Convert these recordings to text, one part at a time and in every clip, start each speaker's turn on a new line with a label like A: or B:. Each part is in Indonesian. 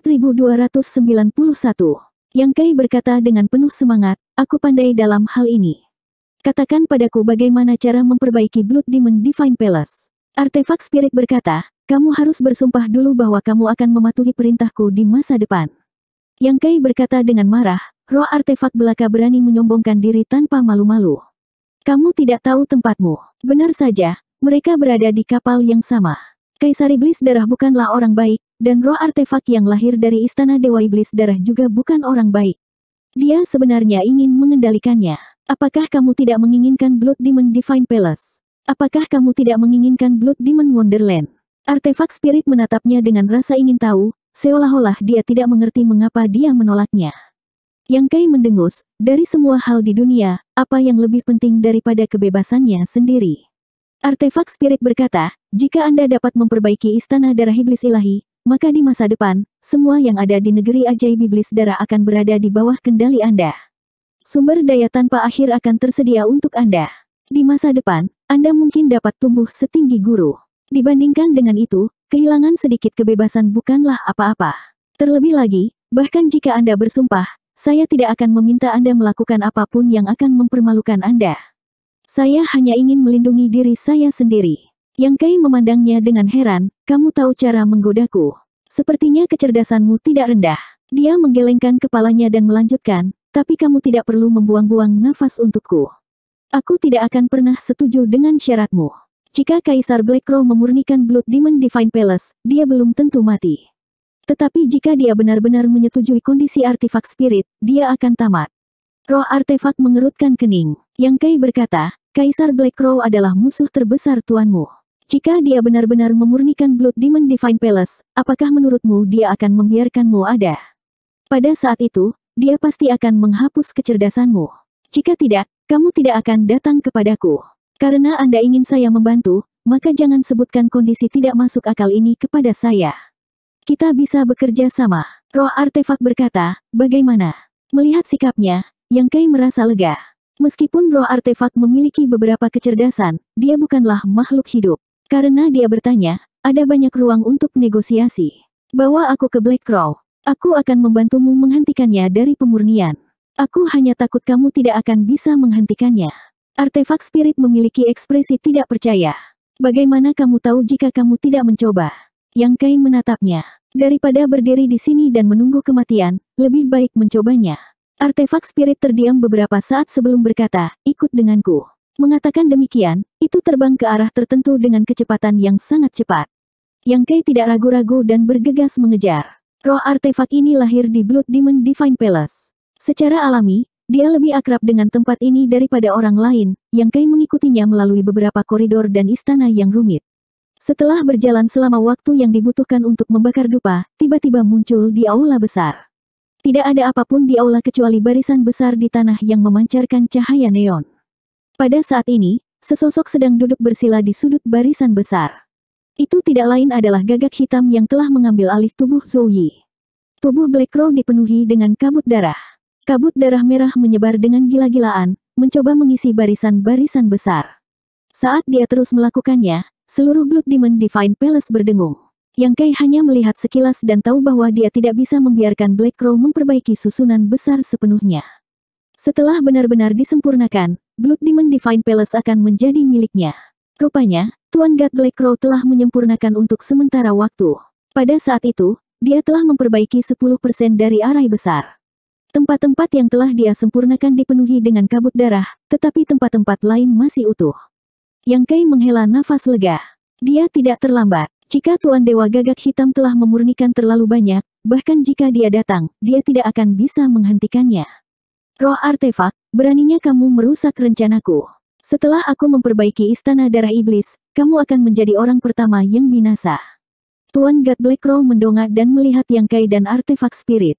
A: 4291. Yang Kai berkata dengan penuh semangat, aku pandai dalam hal ini. Katakan padaku bagaimana cara memperbaiki Blood Demon Divine Palace. Artefak Spirit berkata, kamu harus bersumpah dulu bahwa kamu akan mematuhi perintahku di masa depan. Yang Kai berkata dengan marah, roh artefak belaka berani menyombongkan diri tanpa malu-malu. Kamu tidak tahu tempatmu. Benar saja, mereka berada di kapal yang sama. Kaisar Iblis Darah bukanlah orang baik, dan roh artefak yang lahir dari Istana Dewa Iblis Darah juga bukan orang baik. Dia sebenarnya ingin mengendalikannya. Apakah kamu tidak menginginkan Blood Demon Divine Palace? Apakah kamu tidak menginginkan Blood Demon Wonderland? Artefak spirit menatapnya dengan rasa ingin tahu, seolah-olah dia tidak mengerti mengapa dia menolaknya. Yang Kai mendengus, dari semua hal di dunia, apa yang lebih penting daripada kebebasannya sendiri? Artefak Spirit berkata, jika Anda dapat memperbaiki Istana Darah Iblis Ilahi, maka di masa depan, semua yang ada di negeri ajaib Iblis Darah akan berada di bawah kendali Anda. Sumber daya tanpa akhir akan tersedia untuk Anda. Di masa depan, Anda mungkin dapat tumbuh setinggi guru. Dibandingkan dengan itu, kehilangan sedikit kebebasan bukanlah apa-apa. Terlebih lagi, bahkan jika Anda bersumpah, saya tidak akan meminta Anda melakukan apapun yang akan mempermalukan Anda. Saya hanya ingin melindungi diri saya sendiri. Yang Kai memandangnya dengan heran, kamu tahu cara menggodaku. Sepertinya kecerdasanmu tidak rendah. Dia menggelengkan kepalanya dan melanjutkan, tapi kamu tidak perlu membuang-buang nafas untukku. Aku tidak akan pernah setuju dengan syaratmu. Jika Kaisar Black Crow memurnikan Blood Demon Divine Palace, dia belum tentu mati. Tetapi jika dia benar-benar menyetujui kondisi artifak spirit, dia akan tamat. Roh artefak mengerutkan kening. Yang Kai berkata, Kaisar Black Crow adalah musuh terbesar tuanmu. Jika dia benar-benar memurnikan Blood Demon Divine Palace, apakah menurutmu dia akan membiarkanmu ada? Pada saat itu, dia pasti akan menghapus kecerdasanmu. Jika tidak, kamu tidak akan datang kepadaku. Karena Anda ingin saya membantu, maka jangan sebutkan kondisi tidak masuk akal ini kepada saya. Kita bisa bekerja sama. Roh artefak berkata, bagaimana? Melihat sikapnya, yang Kei merasa lega. Meskipun roh artefak memiliki beberapa kecerdasan, dia bukanlah makhluk hidup. Karena dia bertanya, ada banyak ruang untuk negosiasi. Bawa aku ke Black Crow. Aku akan membantumu menghentikannya dari pemurnian. Aku hanya takut kamu tidak akan bisa menghentikannya. Artefak spirit memiliki ekspresi tidak percaya. Bagaimana kamu tahu jika kamu tidak mencoba? Yang Kai menatapnya. Daripada berdiri di sini dan menunggu kematian, lebih baik mencobanya. Artefak spirit terdiam beberapa saat sebelum berkata, ikut denganku. Mengatakan demikian, itu terbang ke arah tertentu dengan kecepatan yang sangat cepat. Yang Kei tidak ragu-ragu dan bergegas mengejar. Roh artefak ini lahir di Blood Demon Divine Palace. Secara alami, dia lebih akrab dengan tempat ini daripada orang lain, yang Kei mengikutinya melalui beberapa koridor dan istana yang rumit. Setelah berjalan selama waktu yang dibutuhkan untuk membakar dupa, tiba-tiba muncul di aula besar. Tidak ada apapun di aula kecuali barisan besar di tanah yang memancarkan cahaya neon. Pada saat ini, sesosok sedang duduk bersila di sudut barisan besar. Itu tidak lain adalah gagak hitam yang telah mengambil alih tubuh Zhou Yi. Tubuh Black Crow dipenuhi dengan kabut darah. Kabut darah merah menyebar dengan gila-gilaan, mencoba mengisi barisan-barisan besar. Saat dia terus melakukannya, seluruh Blood Demon Divine Palace berdengung. Yang Kai hanya melihat sekilas dan tahu bahwa dia tidak bisa membiarkan Black Crow memperbaiki susunan besar sepenuhnya. Setelah benar-benar disempurnakan, Blood Demon Divine Palace akan menjadi miliknya. Rupanya, Tuan God Black Crow telah menyempurnakan untuk sementara waktu. Pada saat itu, dia telah memperbaiki 10% dari arai besar. Tempat-tempat yang telah dia sempurnakan dipenuhi dengan kabut darah, tetapi tempat-tempat lain masih utuh. Yang Kai menghela nafas lega. Dia tidak terlambat. Jika Tuan Dewa Gagak Hitam telah memurnikan terlalu banyak, bahkan jika dia datang, dia tidak akan bisa menghentikannya. Roh artefak, beraninya kamu merusak rencanaku. Setelah aku memperbaiki istana darah iblis, kamu akan menjadi orang pertama yang binasa. Tuan God Black Crow mendongak dan melihat Yang Kai dan artefak spirit.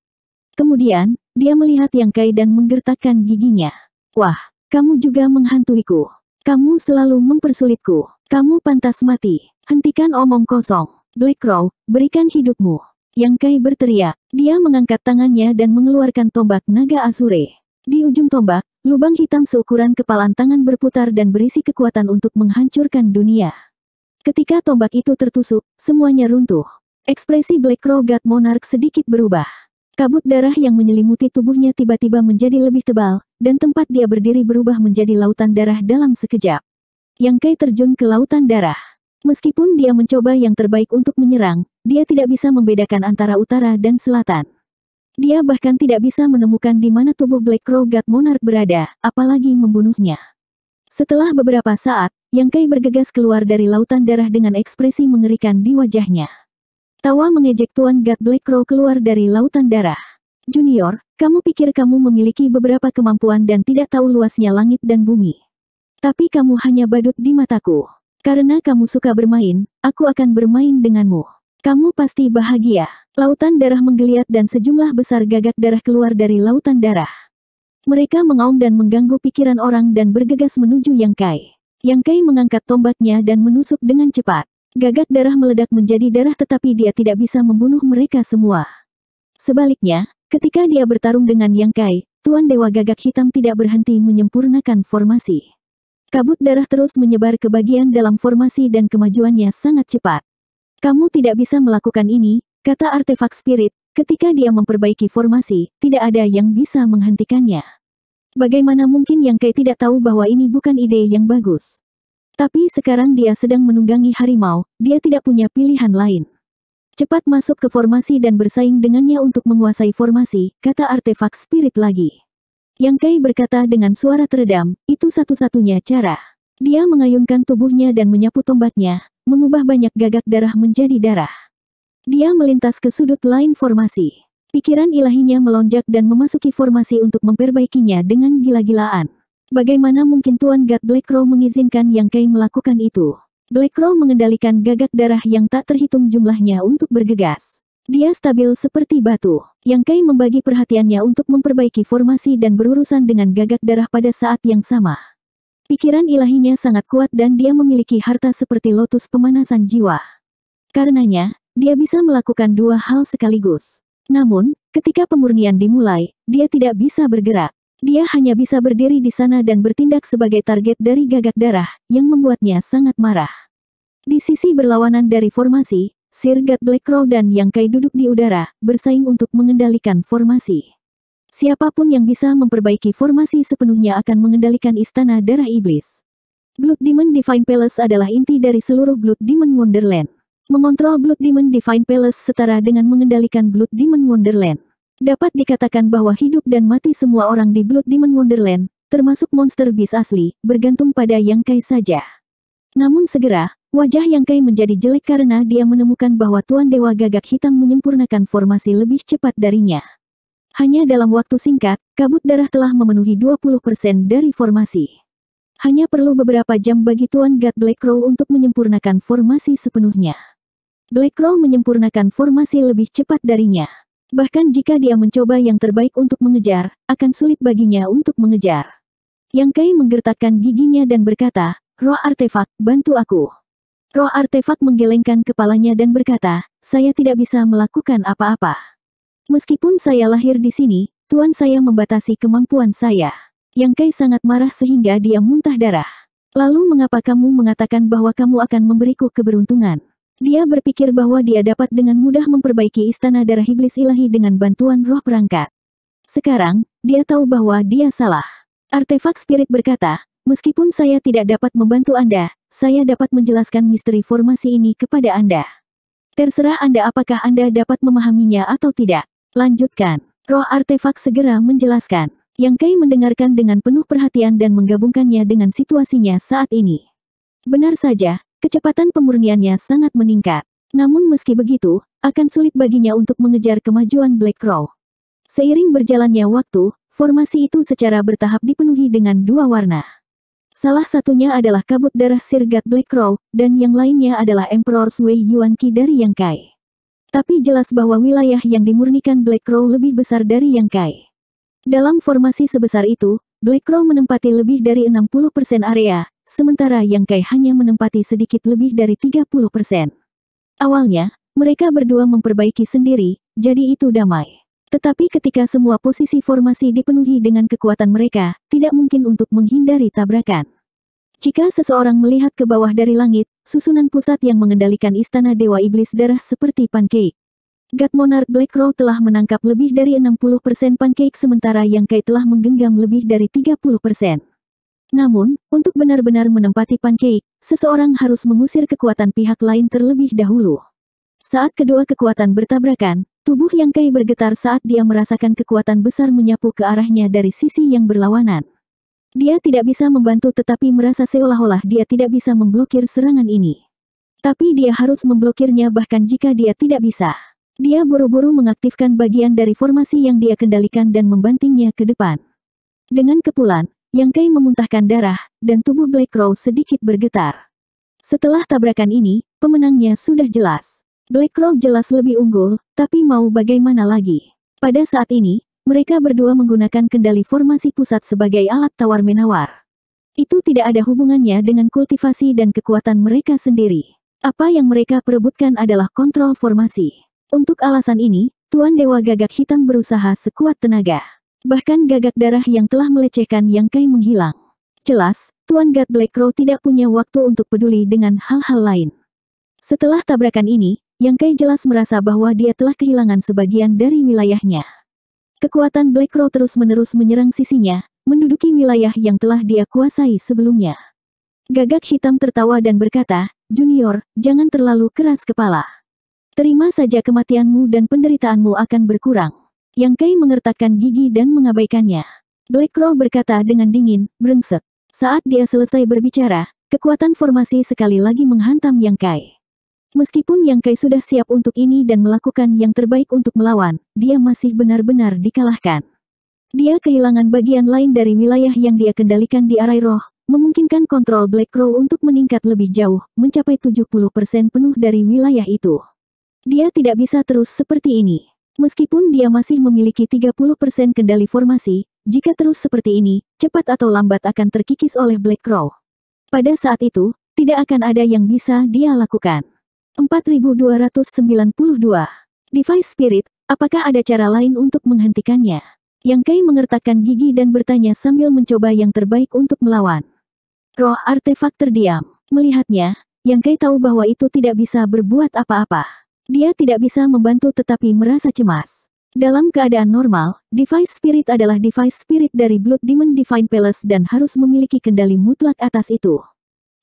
A: Kemudian, dia melihat Yang Kai dan menggertakkan giginya. Wah, kamu juga menghantuiku. Kamu selalu mempersulitku. Kamu pantas mati. Hentikan omong kosong. Black Crow, berikan hidupmu. Yang Kai berteriak, dia mengangkat tangannya dan mengeluarkan tombak naga Asure. Di ujung tombak, lubang hitam seukuran kepalan tangan berputar dan berisi kekuatan untuk menghancurkan dunia. Ketika tombak itu tertusuk, semuanya runtuh. Ekspresi Black Crow God Monarch sedikit berubah. Kabut darah yang menyelimuti tubuhnya tiba-tiba menjadi lebih tebal, dan tempat dia berdiri berubah menjadi lautan darah dalam sekejap. Yang Kai terjun ke lautan darah. Meskipun dia mencoba yang terbaik untuk menyerang, dia tidak bisa membedakan antara utara dan selatan. Dia bahkan tidak bisa menemukan di mana tubuh Black Crow God Monarch berada, apalagi membunuhnya. Setelah beberapa saat, Yang Kai bergegas keluar dari lautan darah dengan ekspresi mengerikan di wajahnya. Tawa mengejek Tuan God Black Crow keluar dari lautan darah. Junior, kamu pikir kamu memiliki beberapa kemampuan dan tidak tahu luasnya langit dan bumi. Tapi kamu hanya badut di mataku. Karena kamu suka bermain, aku akan bermain denganmu. Kamu pasti bahagia. Lautan darah menggeliat dan sejumlah besar gagak darah keluar dari lautan darah. Mereka mengaum dan mengganggu pikiran orang dan bergegas menuju Yang Kai. Yang Kai mengangkat tombaknya dan menusuk dengan cepat. Gagak darah meledak menjadi darah tetapi dia tidak bisa membunuh mereka semua. Sebaliknya, ketika dia bertarung dengan Yang Kai, Tuan Dewa Gagak Hitam tidak berhenti menyempurnakan formasi. Kabut darah terus menyebar ke bagian dalam formasi dan kemajuannya sangat cepat. Kamu tidak bisa melakukan ini, kata artefak spirit, ketika dia memperbaiki formasi, tidak ada yang bisa menghentikannya. Bagaimana mungkin yang Kai tidak tahu bahwa ini bukan ide yang bagus. Tapi sekarang dia sedang menunggangi harimau, dia tidak punya pilihan lain. Cepat masuk ke formasi dan bersaing dengannya untuk menguasai formasi, kata artefak spirit lagi. Yang Kai berkata dengan suara teredam, itu satu-satunya cara. Dia mengayunkan tubuhnya dan menyapu tombaknya, mengubah banyak gagak darah menjadi darah. Dia melintas ke sudut lain formasi. Pikiran ilahinya melonjak dan memasuki formasi untuk memperbaikinya dengan gila-gilaan. Bagaimana mungkin Tuan God Black Crow mengizinkan Yang Kai melakukan itu? Black Crow mengendalikan gagak darah yang tak terhitung jumlahnya untuk bergegas. Dia stabil seperti batu. Yang Kai membagi perhatiannya untuk memperbaiki formasi dan berurusan dengan gagak darah pada saat yang sama. Pikiran ilahinya sangat kuat dan dia memiliki harta seperti lotus pemanasan jiwa. Karenanya, dia bisa melakukan dua hal sekaligus. Namun, ketika pemurnian dimulai, dia tidak bisa bergerak. Dia hanya bisa berdiri di sana dan bertindak sebagai target dari gagak darah, yang membuatnya sangat marah. Di sisi berlawanan dari formasi, God Black Crow dan Yang Kai duduk di udara, bersaing untuk mengendalikan formasi. Siapapun yang bisa memperbaiki formasi sepenuhnya akan mengendalikan Istana Darah Iblis. Blood Demon Divine Palace adalah inti dari seluruh Blood Demon Wonderland. Mengontrol Blood Demon Divine Palace setara dengan mengendalikan Blood Demon Wonderland. Dapat dikatakan bahwa hidup dan mati semua orang di Blood Demon Wonderland, termasuk monster bis asli, bergantung pada Yang Kai saja. Namun segera, wajah yang Kai menjadi jelek karena dia menemukan bahwa Tuan Dewa Gagak Hitam menyempurnakan formasi lebih cepat darinya. Hanya dalam waktu singkat, kabut darah telah memenuhi 20% dari formasi. Hanya perlu beberapa jam bagi Tuan God Black Crow untuk menyempurnakan formasi sepenuhnya. Black Crow menyempurnakan formasi lebih cepat darinya. Bahkan jika dia mencoba yang terbaik untuk mengejar, akan sulit baginya untuk mengejar. Yang Kai menggertakkan giginya dan berkata, Roh artefak, bantu aku. Roh artefak menggelengkan kepalanya dan berkata, saya tidak bisa melakukan apa-apa. Meskipun saya lahir di sini, tuan saya membatasi kemampuan saya. Yang Kai sangat marah sehingga dia muntah darah. Lalu mengapa kamu mengatakan bahwa kamu akan memberiku keberuntungan? Dia berpikir bahwa dia dapat dengan mudah memperbaiki istana darah iblis ilahi dengan bantuan roh perangkat. Sekarang, dia tahu bahwa dia salah. Artefak spirit berkata, Meskipun saya tidak dapat membantu Anda, saya dapat menjelaskan misteri formasi ini kepada Anda. Terserah Anda apakah Anda dapat memahaminya atau tidak. Lanjutkan. Roh artefak segera menjelaskan. Yang Kai mendengarkan dengan penuh perhatian dan menggabungkannya dengan situasinya saat ini. Benar saja, kecepatan pemurniannya sangat meningkat. Namun meski begitu, akan sulit baginya untuk mengejar kemajuan Black Crow. Seiring berjalannya waktu, formasi itu secara bertahap dipenuhi dengan dua warna. Salah satunya adalah kabut darah sergat Black Crow, dan yang lainnya adalah Emperor Wei Yuan Qi dari Yang Kai. Tapi jelas bahwa wilayah yang dimurnikan Black Crow lebih besar dari Yang Kai. Dalam formasi sebesar itu, Black Crow menempati lebih dari 60% area, sementara Yang Kai hanya menempati sedikit lebih dari 30%. Awalnya, mereka berdua memperbaiki sendiri, jadi itu damai. Tetapi ketika semua posisi formasi dipenuhi dengan kekuatan mereka, tidak mungkin untuk menghindari tabrakan. Jika seseorang melihat ke bawah dari langit, susunan pusat yang mengendalikan istana Dewa Iblis darah seperti pancake. God Monarch Black Crow telah menangkap lebih dari 60% pancake sementara yang Kai telah menggenggam lebih dari 30%. Namun, untuk benar-benar menempati pancake, seseorang harus mengusir kekuatan pihak lain terlebih dahulu. Saat kedua kekuatan bertabrakan, tubuh Yang Kai bergetar saat dia merasakan kekuatan besar menyapu ke arahnya dari sisi yang berlawanan. Dia tidak bisa membantu tetapi merasa seolah-olah dia tidak bisa memblokir serangan ini. Tapi dia harus memblokirnya bahkan jika dia tidak bisa. Dia buru-buru mengaktifkan bagian dari formasi yang dia kendalikan dan membantingnya ke depan. Dengan kepulan, Yang Kai memuntahkan darah, dan tubuh Black Crow sedikit bergetar. Setelah tabrakan ini, pemenangnya sudah jelas. Black Crow jelas lebih unggul, tapi mau bagaimana lagi? Pada saat ini, mereka berdua menggunakan kendali formasi pusat sebagai alat tawar-menawar. Itu tidak ada hubungannya dengan kultivasi dan kekuatan mereka sendiri. Apa yang mereka perebutkan adalah kontrol formasi. Untuk alasan ini, Tuan Dewa Gagak Hitam berusaha sekuat tenaga. Bahkan gagak darah yang telah melecehkan Yang Kai menghilang. Jelas, Tuan God Black Crow tidak punya waktu untuk peduli dengan hal-hal lain. Setelah tabrakan ini, Yang Kai jelas merasa bahwa dia telah kehilangan sebagian dari wilayahnya. Kekuatan Black Crow terus-menerus menyerang sisinya, menduduki wilayah yang telah dia kuasai sebelumnya. Gagak hitam tertawa dan berkata, Junior, jangan terlalu keras kepala. Terima saja kematianmu dan penderitaanmu akan berkurang. Yang Kai mengertakkan gigi dan mengabaikannya. Black Crow berkata dengan dingin, brengsek. Saat dia selesai berbicara, kekuatan formasi sekali lagi menghantam Yang Kai. Meskipun Yang Kai sudah siap untuk ini dan melakukan yang terbaik untuk melawan, dia masih benar-benar dikalahkan. Dia kehilangan bagian lain dari wilayah yang dia kendalikan di arai roh, memungkinkan kontrol Black Crow untuk meningkat lebih jauh, mencapai 70% penuh dari wilayah itu. Dia tidak bisa terus seperti ini. Meskipun dia masih memiliki 30% kendali formasi, jika terus seperti ini, cepat atau lambat akan terkikis oleh Black Crow. Pada saat itu, tidak akan ada yang bisa dia lakukan. 4292. Device Spirit, apakah ada cara lain untuk menghentikannya? Yang Kai mengertakkan gigi dan bertanya sambil mencoba yang terbaik untuk melawan. Roh artefak terdiam. Melihatnya, Yang Kai tahu bahwa itu tidak bisa berbuat apa-apa. Dia tidak bisa membantu tetapi merasa cemas. Dalam keadaan normal, device spirit adalah device spirit dari Blood Demon Divine Palace dan harus memiliki kendali mutlak atas itu.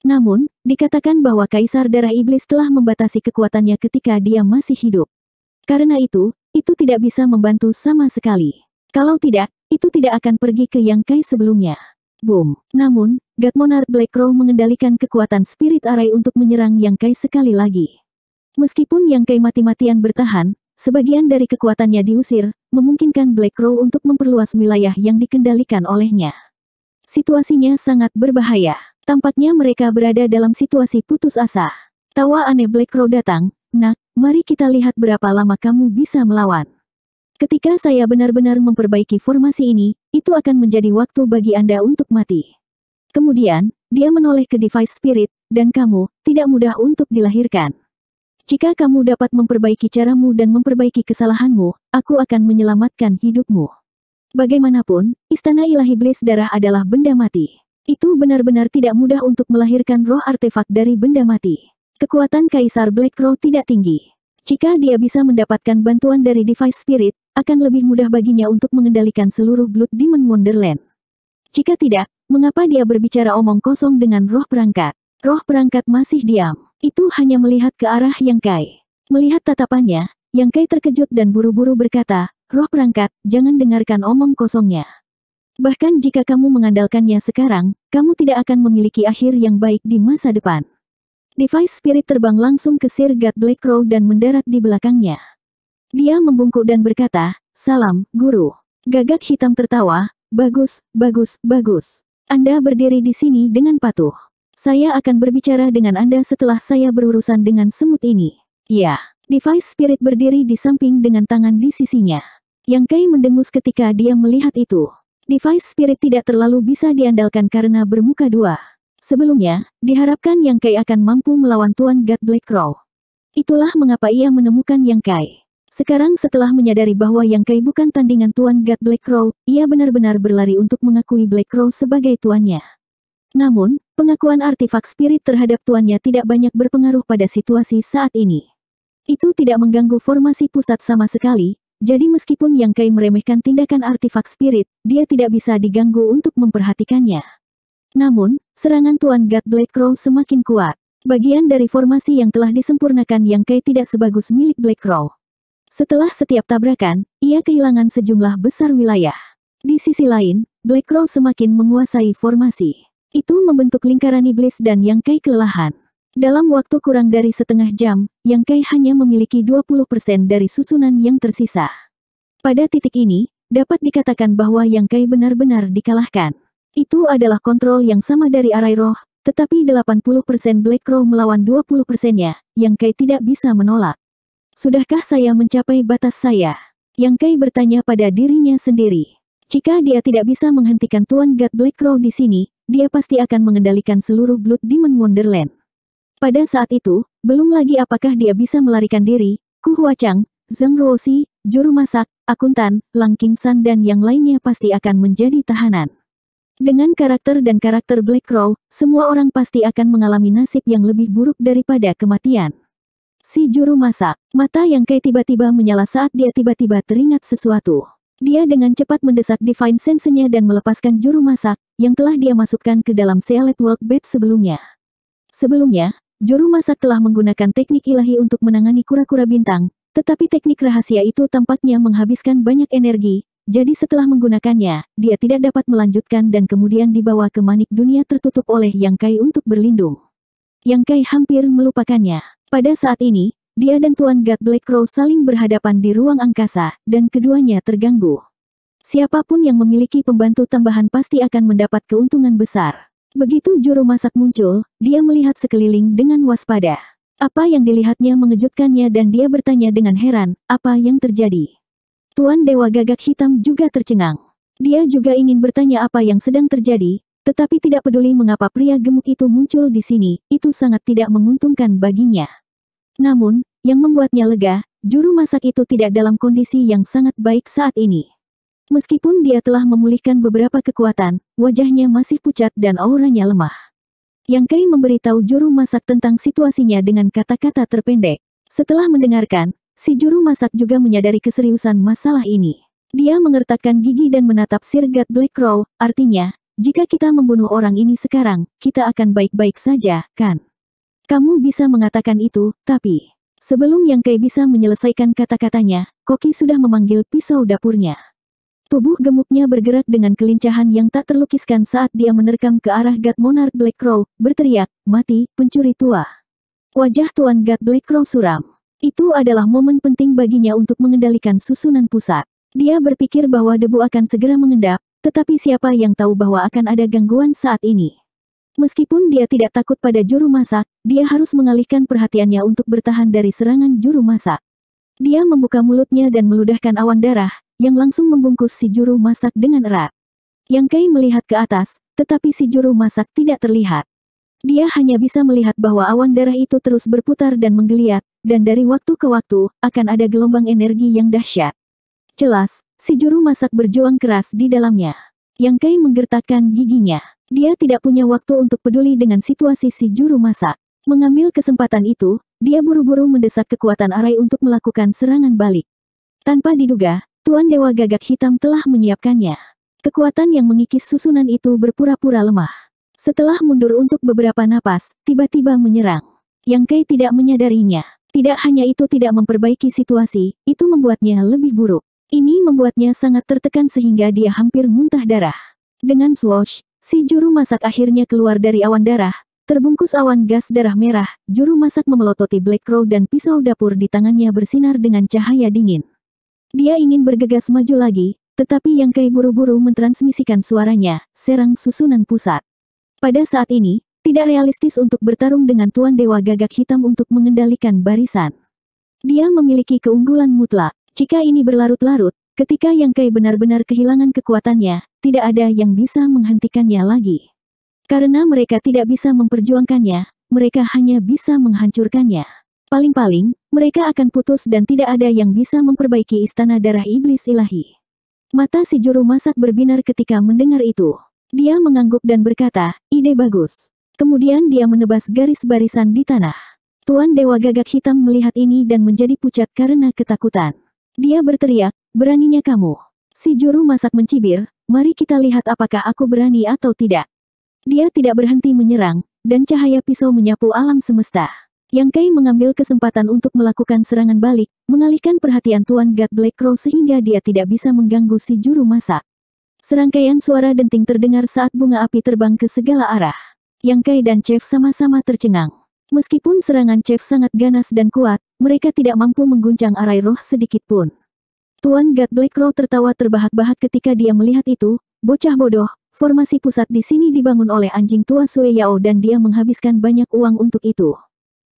A: Namun, dikatakan bahwa Kaisar Darah Iblis telah membatasi kekuatannya ketika dia masih hidup. Karena itu, itu tidak bisa membantu sama sekali. Kalau tidak, itu tidak akan pergi ke yang Kai sebelumnya. Boom. Namun, Gatmonar Black Crow mengendalikan kekuatan Spirit Array untuk menyerang Yang Kai sekali lagi. Meskipun Yang Kai mati-matian bertahan, sebagian dari kekuatannya diusir, memungkinkan Black Crow untuk memperluas wilayah yang dikendalikan olehnya. Situasinya sangat berbahaya. Tampaknya mereka berada dalam situasi putus asa. Tawa aneh Black Crow datang, nak, mari kita lihat berapa lama kamu bisa melawan. Ketika saya benar-benar memperbaiki formasi ini, itu akan menjadi waktu bagi Anda untuk mati. Kemudian, dia menoleh ke device spirit, dan kamu, tidak mudah untuk dilahirkan. Jika kamu dapat memperbaiki caramu dan memperbaiki kesalahanmu, aku akan menyelamatkan hidupmu. Bagaimanapun, istana ilahi iblis darah adalah benda mati. Itu benar-benar tidak mudah untuk melahirkan roh artefak dari benda mati. Kekuatan Kaisar Black Crow tidak tinggi. Jika dia bisa mendapatkan bantuan dari device spirit, akan lebih mudah baginya untuk mengendalikan seluruh Blood Demon Wonderland. Jika tidak, mengapa dia berbicara omong kosong dengan roh perangkat? Roh perangkat masih diam. Itu hanya melihat ke arah Yang Kai. Melihat tatapannya, Yang Kai terkejut dan buru-buru berkata, Roh perangkat, jangan dengarkan omong kosongnya. Bahkan jika kamu mengandalkannya sekarang, kamu tidak akan memiliki akhir yang baik di masa depan. Device Spirit terbang langsung ke God Black Crow dan mendarat di belakangnya. Dia membungkuk dan berkata, Salam, Guru. Gagak hitam tertawa, Bagus, bagus, bagus. Anda berdiri di sini dengan patuh. Saya akan berbicara dengan Anda setelah saya berurusan dengan semut ini. Ya, Device Spirit berdiri di samping dengan tangan di sisinya. Yang Kai mendengus ketika dia melihat itu. Device Spirit tidak terlalu bisa diandalkan karena bermuka dua. Sebelumnya, diharapkan Yang Kai akan mampu melawan Tuan God Black Crow. Itulah mengapa ia menemukan Yang Kai. Sekarang setelah menyadari bahwa Yang Kai bukan tandingan Tuan God Black Crow, ia benar-benar berlari untuk mengakui Black Crow sebagai tuannya. Namun, pengakuan artefak spirit terhadap tuannya tidak banyak berpengaruh pada situasi saat ini. Itu tidak mengganggu formasi pusat sama sekali, jadi meskipun Yang Kai meremehkan tindakan artefak spirit, dia tidak bisa diganggu untuk memperhatikannya. Namun, serangan Tuan God Black Crow semakin kuat. Bagian dari formasi yang telah disempurnakan Yang Kai tidak sebagus milik Black Crow. Setelah setiap tabrakan, ia kehilangan sejumlah besar wilayah. Di sisi lain, Black Crow semakin menguasai formasi. Itu membentuk lingkaran iblis dan Yang Kai kelelahan. Dalam waktu kurang dari setengah jam, Yang Kai hanya memiliki 20% dari susunan yang tersisa. Pada titik ini, dapat dikatakan bahwa Yang Kai benar-benar dikalahkan. Itu adalah kontrol yang sama dari arai roh, tetapi 80% Black Crow melawan 20%-nya, Yang Kai tidak bisa menolak. Sudahkah saya mencapai batas saya? Yang Kai bertanya pada dirinya sendiri. Jika dia tidak bisa menghentikan Tuan God Black Crow di sini, dia pasti akan mengendalikan seluruh Blood Demon Wonderland. Pada saat itu, belum lagi apakah dia bisa melarikan diri, Ku Huacang, Zeng Ruosi, juru masak, akuntan, Lang San dan yang lainnya pasti akan menjadi tahanan. Dengan karakter dan karakter Black Crow, semua orang pasti akan mengalami nasib yang lebih buruk daripada kematian. Si juru masak, mata yang kayak tiba-tiba menyala saat dia tiba-tiba teringat sesuatu. Dia dengan cepat mendesak Divine Sense-nya dan melepaskan juru masak, yang telah dia masukkan ke dalam sealed World Bed sebelumnya. Sebelumnya, Juru masak telah menggunakan teknik ilahi untuk menangani kura-kura bintang, tetapi teknik rahasia itu tampaknya menghabiskan banyak energi, jadi setelah menggunakannya, dia tidak dapat melanjutkan dan kemudian dibawa ke manik dunia tertutup oleh Yang Kai untuk berlindung. Yang Kai hampir melupakannya. Pada saat ini, dia dan Tuan God Black Crow saling berhadapan di ruang angkasa, dan keduanya terganggu. Siapapun yang memiliki pembantu tambahan pasti akan mendapat keuntungan besar. Begitu juru masak muncul, dia melihat sekeliling dengan waspada. Apa yang dilihatnya mengejutkannya dan dia bertanya dengan heran, apa yang terjadi? Tuan Dewa Gagak Hitam juga tercengang. Dia juga ingin bertanya apa yang sedang terjadi, tetapi tidak peduli mengapa pria gemuk itu muncul di sini, itu sangat tidak menguntungkan baginya. Namun, yang membuatnya lega, juru masak itu tidak dalam kondisi yang sangat baik saat ini. Meskipun dia telah memulihkan beberapa kekuatan, wajahnya masih pucat dan auranya lemah. Yang Kei memberitahu juru masak tentang situasinya dengan kata-kata terpendek. Setelah mendengarkan, si juru masak juga menyadari keseriusan masalah ini. Dia mengertakkan gigi dan menatap Sirgat Black Crow, artinya, jika kita membunuh orang ini sekarang, kita akan baik-baik saja, kan? Kamu bisa mengatakan itu, tapi... Sebelum Yang Kai bisa menyelesaikan kata-katanya, Koki sudah memanggil pisau dapurnya. Tubuh gemuknya bergerak dengan kelincahan yang tak terlukiskan saat dia menerkam ke arah God Monarch Black Crow, berteriak, mati, pencuri tua. Wajah Tuan God Black Crow suram. Itu adalah momen penting baginya untuk mengendalikan susunan pusat. Dia berpikir bahwa debu akan segera mengendap, tetapi siapa yang tahu bahwa akan ada gangguan saat ini. Meskipun dia tidak takut pada juru masak, dia harus mengalihkan perhatiannya untuk bertahan dari serangan juru masak. Dia membuka mulutnya dan meludahkan awan darah, yang langsung membungkus si juru masak dengan erat. Yang Kei melihat ke atas, tetapi si juru masak tidak terlihat. Dia hanya bisa melihat bahwa awan darah itu terus berputar dan menggeliat, dan dari waktu ke waktu, akan ada gelombang energi yang dahsyat. Jelas, si juru masak berjuang keras di dalamnya. Yang Kei menggertakkan giginya. Dia tidak punya waktu untuk peduli dengan situasi si juru masak. Mengambil kesempatan itu, dia buru-buru mendesak kekuatan Arai untuk melakukan serangan balik. Tanpa diduga, Tuan Dewa Gagak Hitam telah menyiapkannya. Kekuatan yang mengikis susunan itu berpura-pura lemah. Setelah mundur untuk beberapa napas, tiba-tiba menyerang. Yang Kei tidak menyadarinya. Tidak hanya itu tidak memperbaiki situasi, itu membuatnya lebih buruk. Ini membuatnya sangat tertekan sehingga dia hampir muntah darah. Dengan swash, si juru masak akhirnya keluar dari awan darah, Terbungkus awan gas darah merah, juru masak memelototi Black Crow dan pisau dapur di tangannya bersinar dengan cahaya dingin. Dia ingin bergegas maju lagi, tetapi yang Kai buru-buru mentransmisikan suaranya, serang susunan pusat. Pada saat ini, tidak realistis untuk bertarung dengan Tuan Dewa Gagak Hitam untuk mengendalikan barisan. Dia memiliki keunggulan mutlak. Jika ini berlarut-larut, ketika Yang Kai benar-benar kehilangan kekuatannya, tidak ada yang bisa menghentikannya lagi. Karena mereka tidak bisa memperjuangkannya, mereka hanya bisa menghancurkannya. Paling-paling, mereka akan putus dan tidak ada yang bisa memperbaiki istana darah iblis ilahi. Mata si juru masak berbinar ketika mendengar itu. Dia mengangguk dan berkata, ide bagus. Kemudian dia menebas garis barisan di tanah. Tuan Dewa Gagak Hitam melihat ini dan menjadi pucat karena ketakutan. Dia berteriak, beraninya kamu. Si juru masak mencibir, mari kita lihat apakah aku berani atau tidak. Dia tidak berhenti menyerang, dan cahaya pisau menyapu alam semesta. Yang Kai mengambil kesempatan untuk melakukan serangan balik, mengalihkan perhatian Tuan God Black Crow sehingga dia tidak bisa mengganggu si juru masak. Serangkaian suara denting terdengar saat bunga api terbang ke segala arah. Yang Kai dan Chef sama-sama tercengang. Meskipun serangan Chef sangat ganas dan kuat, mereka tidak mampu mengguncang arai roh sedikit pun. Tuan God Black Crow tertawa terbahak-bahak ketika dia melihat itu, bocah bodoh, formasi pusat di sini dibangun oleh anjing tua Sue Yao dan dia menghabiskan banyak uang untuk itu.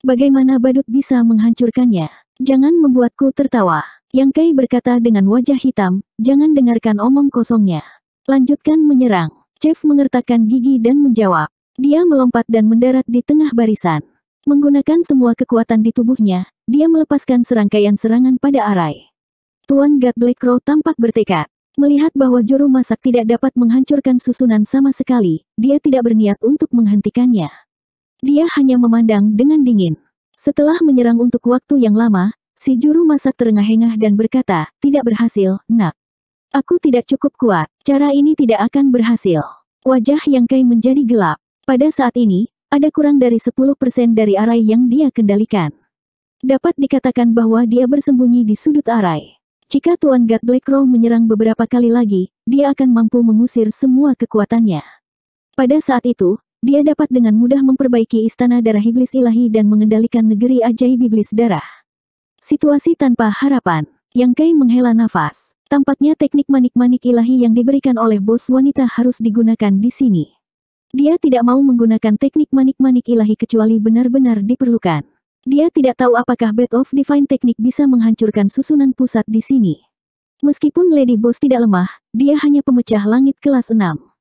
A: Bagaimana badut bisa menghancurkannya? Jangan membuatku tertawa. Yang Kai berkata dengan wajah hitam, jangan dengarkan omong kosongnya. Lanjutkan menyerang. Chef mengertakkan gigi dan menjawab. Dia melompat dan mendarat di tengah barisan. Menggunakan semua kekuatan di tubuhnya, dia melepaskan serangkaian serangan pada Arai. Tuan God Black Crow tampak bertekad. Melihat bahwa juru masak tidak dapat menghancurkan susunan sama sekali, dia tidak berniat untuk menghentikannya. Dia hanya memandang dengan dingin. Setelah menyerang untuk waktu yang lama, si juru masak terengah-engah dan berkata, tidak berhasil, nak. Aku tidak cukup kuat, cara ini tidak akan berhasil. Wajah yang Kai menjadi gelap. Pada saat ini, ada kurang dari 10% dari arai yang dia kendalikan. Dapat dikatakan bahwa dia bersembunyi di sudut arai. Jika Tuan God Black Crow menyerang beberapa kali lagi, dia akan mampu mengusir semua kekuatannya. Pada saat itu, dia dapat dengan mudah memperbaiki istana darah iblis ilahi dan mengendalikan negeri ajaib iblis darah. Situasi tanpa harapan, yang Kai menghela nafas. Tampaknya teknik manik-manik ilahi yang diberikan oleh bos wanita harus digunakan di sini. Dia tidak mau menggunakan teknik manik-manik ilahi kecuali benar-benar diperlukan. Dia tidak tahu apakah Bed of Divine Teknik bisa menghancurkan susunan pusat di sini. Meskipun Lady Boss tidak lemah, dia hanya pemecah langit kelas 6.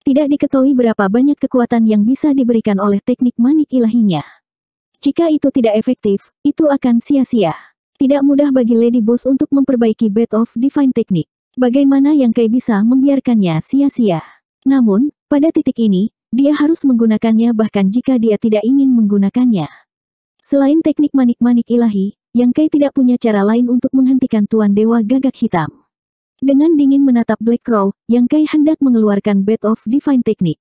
A: Tidak diketahui berapa banyak kekuatan yang bisa diberikan oleh teknik manik ilahinya. Jika itu tidak efektif, itu akan sia-sia. Tidak mudah bagi Lady Boss untuk memperbaiki Bed of Divine Technique. Bagaimana yang Kai bisa membiarkannya sia-sia. Namun, pada titik ini, dia harus menggunakannya bahkan jika dia tidak ingin menggunakannya. Selain teknik manik-manik ilahi, yang Kai tidak punya cara lain untuk menghentikan Tuan Dewa Gagak Hitam dengan dingin menatap Black Crow, yang Kai hendak mengeluarkan Bed of Divine Technique.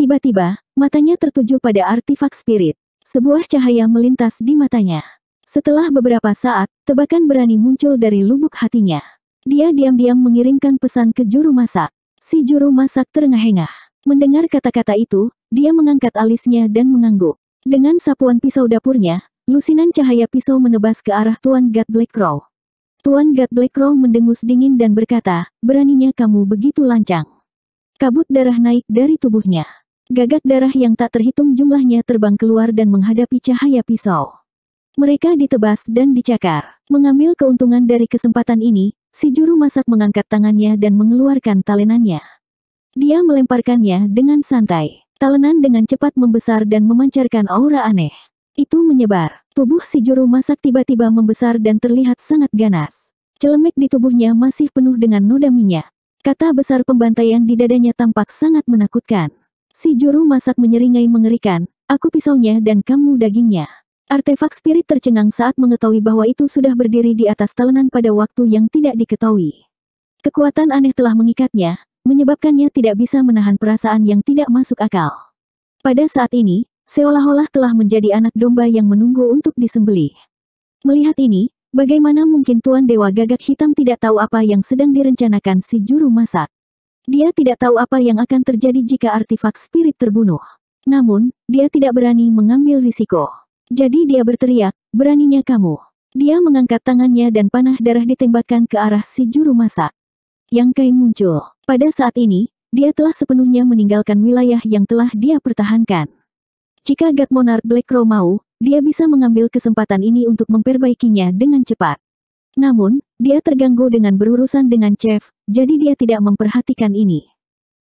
A: Tiba-tiba, matanya tertuju pada artifak spirit. Sebuah cahaya melintas di matanya. Setelah beberapa saat, tebakan berani muncul dari lubuk hatinya. Dia diam-diam mengirimkan pesan ke juru masak. Si juru masak terengah-engah. Mendengar kata-kata itu, dia mengangkat alisnya dan mengangguk. Dengan sapuan pisau dapurnya, lusinan cahaya pisau menebas ke arah Tuan Gat Black Crow. Tuan God Black Crow mendengus dingin dan berkata, beraninya kamu begitu lancang. Kabut darah naik dari tubuhnya. Gagak darah yang tak terhitung jumlahnya terbang keluar dan menghadapi cahaya pisau. Mereka ditebas dan dicakar. Mengambil keuntungan dari kesempatan ini, si juru masak mengangkat tangannya dan mengeluarkan talenannya. Dia melemparkannya dengan santai. Talenan dengan cepat membesar dan memancarkan aura aneh. Itu menyebar. Tubuh si juru masak tiba-tiba membesar dan terlihat sangat ganas. Celemek di tubuhnya masih penuh dengan noda minyak. Kata besar pembantaian di dadanya tampak sangat menakutkan. Si juru masak menyeringai mengerikan, aku pisaunya dan kamu dagingnya. Artefak spirit tercengang saat mengetahui bahwa itu sudah berdiri di atas talenan pada waktu yang tidak diketahui. Kekuatan aneh telah mengikatnya, menyebabkannya tidak bisa menahan perasaan yang tidak masuk akal. Pada saat ini, seolah-olah telah menjadi anak domba yang menunggu untuk disembelih. Melihat ini, bagaimana mungkin Tuan Dewa Gagak Hitam tidak tahu apa yang sedang direncanakan si juru masak? Dia tidak tahu apa yang akan terjadi jika artefak spirit terbunuh. Namun, dia tidak berani mengambil risiko. Jadi dia berteriak, beraninya kamu. Dia mengangkat tangannya dan panah darah ditembakkan ke arah si juru masak. Yang Kai muncul. Pada saat ini, dia telah sepenuhnya meninggalkan wilayah yang telah dia pertahankan. Jika God Monarch Black Crow mau, dia bisa mengambil kesempatan ini untuk memperbaikinya dengan cepat. Namun, dia terganggu dengan berurusan dengan Chef, jadi dia tidak memperhatikan ini.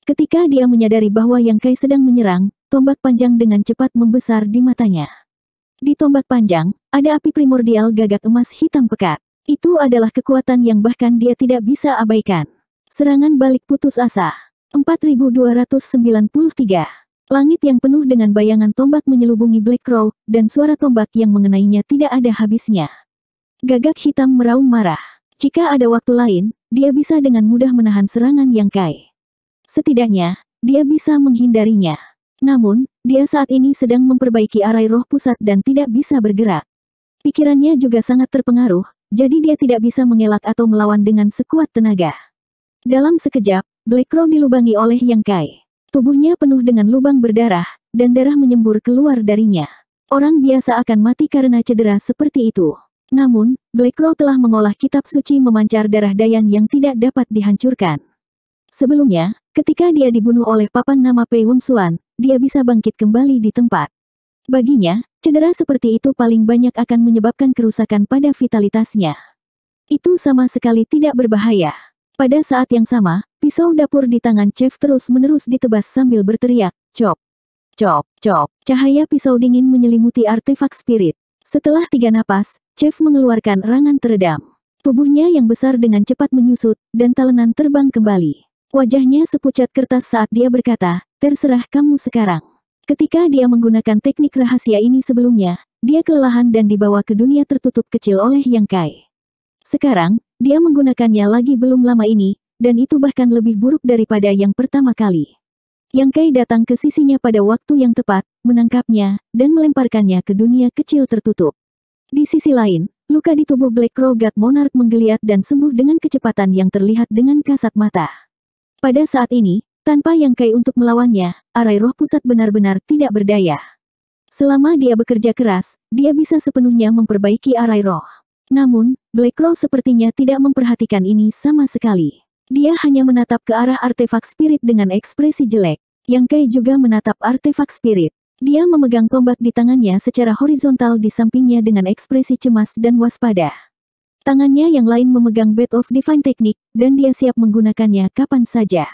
A: Ketika dia menyadari bahwa Yang Kai sedang menyerang, tombak panjang dengan cepat membesar di matanya. Di tombak panjang, ada api primordial gagak emas hitam pekat. Itu adalah kekuatan yang bahkan dia tidak bisa abaikan. Serangan balik putus asa. 4293 Langit yang penuh dengan bayangan tombak menyelubungi Black Crow, dan suara tombak yang mengenainya tidak ada habisnya. Gagak hitam meraung marah. Jika ada waktu lain, dia bisa dengan mudah menahan serangan yang kai. Setidaknya, dia bisa menghindarinya. Namun, dia saat ini sedang memperbaiki arai roh pusat dan tidak bisa bergerak. Pikirannya juga sangat terpengaruh, jadi dia tidak bisa mengelak atau melawan dengan sekuat tenaga. Dalam sekejap, Black Crow dilubangi oleh Yang Kai. Tubuhnya penuh dengan lubang berdarah, dan darah menyembur keluar darinya. Orang biasa akan mati karena cedera seperti itu. Namun, Black Crow telah mengolah kitab suci memancar darah Dayan yang tidak dapat dihancurkan. Sebelumnya, ketika dia dibunuh oleh papan nama Pei Wung Suan, dia bisa bangkit kembali di tempat. Baginya, cedera seperti itu paling banyak akan menyebabkan kerusakan pada vitalitasnya. Itu sama sekali tidak berbahaya. Pada saat yang sama, pisau dapur di tangan chef terus-menerus ditebas sambil berteriak, Cok! Cok! Cok! Cahaya pisau dingin menyelimuti artefak spirit. Setelah tiga napas, chef mengeluarkan rangan teredam. Tubuhnya yang besar dengan cepat menyusut, dan talenan terbang kembali. Wajahnya sepucat kertas saat dia berkata, terserah kamu sekarang. Ketika dia menggunakan teknik rahasia ini sebelumnya, dia kelelahan dan dibawa ke dunia tertutup kecil oleh Yang Kai. Sekarang, dia menggunakannya lagi belum lama ini, dan itu bahkan lebih buruk daripada yang pertama kali. Yang Kai datang ke sisinya pada waktu yang tepat, menangkapnya, dan melemparkannya ke dunia kecil tertutup. Di sisi lain, luka di tubuh Black Crow God Monarch menggeliat dan sembuh dengan kecepatan yang terlihat dengan kasat mata. Pada saat ini, tanpa Yang Kai untuk melawannya, arai roh pusat benar-benar tidak berdaya. Selama dia bekerja keras, dia bisa sepenuhnya memperbaiki arai roh. Namun, Blackrow sepertinya tidak memperhatikan ini sama sekali. Dia hanya menatap ke arah artefak spirit dengan ekspresi jelek. Yang Kai juga menatap artefak spirit. Dia memegang tombak di tangannya secara horizontal di sampingnya dengan ekspresi cemas dan waspada. Tangannya yang lain memegang Bed of Divine Technique, dan dia siap menggunakannya kapan saja.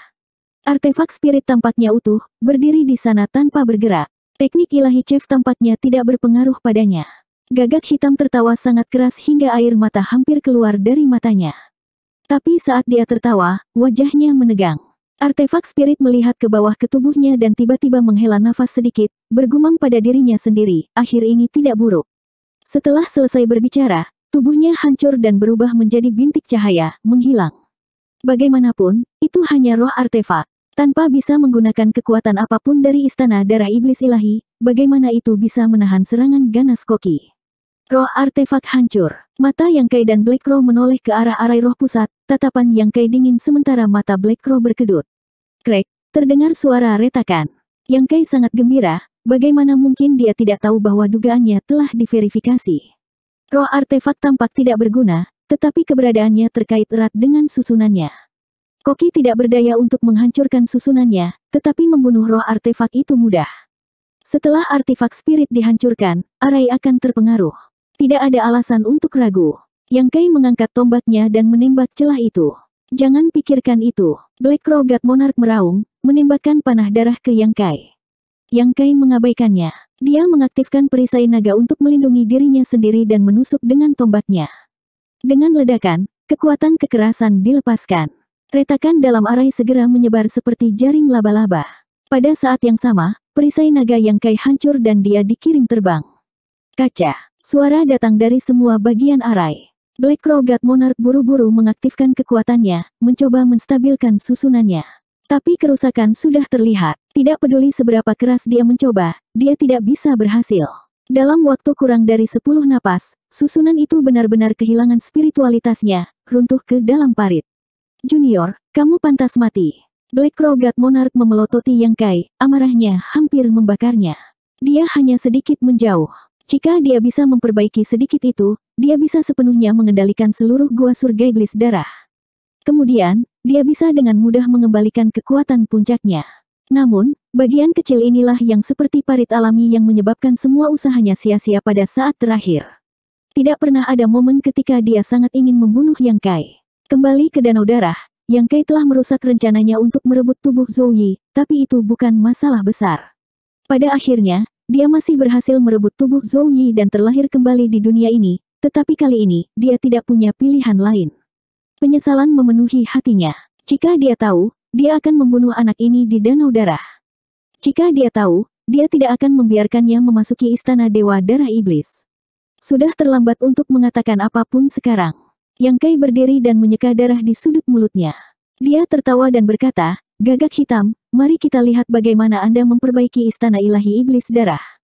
A: Artefak spirit tampaknya utuh, berdiri di sana tanpa bergerak. Teknik ilahi chef tampaknya tidak berpengaruh padanya. Gagak hitam tertawa sangat keras hingga air mata hampir keluar dari matanya. Tapi saat dia tertawa, wajahnya menegang. Artefak spirit melihat ke bawah ke tubuhnya dan tiba-tiba menghela nafas sedikit, bergumam pada dirinya sendiri, akhir ini tidak buruk. Setelah selesai berbicara, tubuhnya hancur dan berubah menjadi bintik cahaya, menghilang. Bagaimanapun, itu hanya roh artefak. Tanpa bisa menggunakan kekuatan apapun dari Istana Darah Iblis Ilahi, bagaimana itu bisa menahan serangan ganas koki? Roh artefak hancur. Mata yang Kai dan Black Crow menoleh ke arah arai roh pusat, tatapan yang Kai dingin sementara mata Black Crow berkedut. Crack, terdengar suara retakan. Yang Kai sangat gembira, bagaimana mungkin dia tidak tahu bahwa dugaannya telah diverifikasi. Roh artefak tampak tidak berguna, tetapi keberadaannya terkait erat dengan susunannya. Koki tidak berdaya untuk menghancurkan susunannya, tetapi membunuh roh artefak itu mudah. Setelah artefak spirit dihancurkan, Arai akan terpengaruh. Tidak ada alasan untuk ragu. Yang Kai mengangkat tombaknya dan menembak celah itu. Jangan pikirkan itu. Black Rogat Monarch meraung, menembakkan panah darah ke Yang Kai. Yang Kai mengabaikannya. Dia mengaktifkan perisai naga untuk melindungi dirinya sendiri dan menusuk dengan tombaknya. Dengan ledakan, kekuatan kekerasan dilepaskan. Retakan dalam arai segera menyebar seperti jaring laba-laba. Pada saat yang sama, perisai naga yang Kai hancur dan dia dikirim terbang. Kaca. Suara datang dari semua bagian arai. Black Crow God Monarch buru-buru mengaktifkan kekuatannya, mencoba menstabilkan susunannya. Tapi kerusakan sudah terlihat. Tidak peduli seberapa keras dia mencoba, dia tidak bisa berhasil. Dalam waktu kurang dari 10 napas, susunan itu benar-benar kehilangan spiritualitasnya, runtuh ke dalam parit. Junior, kamu pantas mati. Black Crow God Monarch memelototi Yang Kai, amarahnya hampir membakarnya. Dia hanya sedikit menjauh. Jika dia bisa memperbaiki sedikit itu, dia bisa sepenuhnya mengendalikan seluruh gua surga iblis darah. Kemudian, dia bisa dengan mudah mengembalikan kekuatan puncaknya. Namun, bagian kecil inilah yang seperti parit alami yang menyebabkan semua usahanya sia-sia pada saat terakhir. Tidak pernah ada momen ketika dia sangat ingin membunuh Yang Kai. Kembali ke danau darah, Yang Kai telah merusak rencananya untuk merebut tubuh Zhou Yi, tapi itu bukan masalah besar. Pada akhirnya, dia masih berhasil merebut tubuh Zhou Yi dan terlahir kembali di dunia ini, tetapi kali ini, dia tidak punya pilihan lain. Penyesalan memenuhi hatinya. Jika dia tahu, dia akan membunuh anak ini di Danau Darah. Jika dia tahu, dia tidak akan membiarkannya memasuki istana Dewa Darah Iblis. Sudah terlambat untuk mengatakan apapun sekarang. Yang Kai berdiri dan menyeka darah di sudut mulutnya. Dia tertawa dan berkata, gagak hitam, Mari kita lihat bagaimana Anda memperbaiki istana ilahi iblis darah.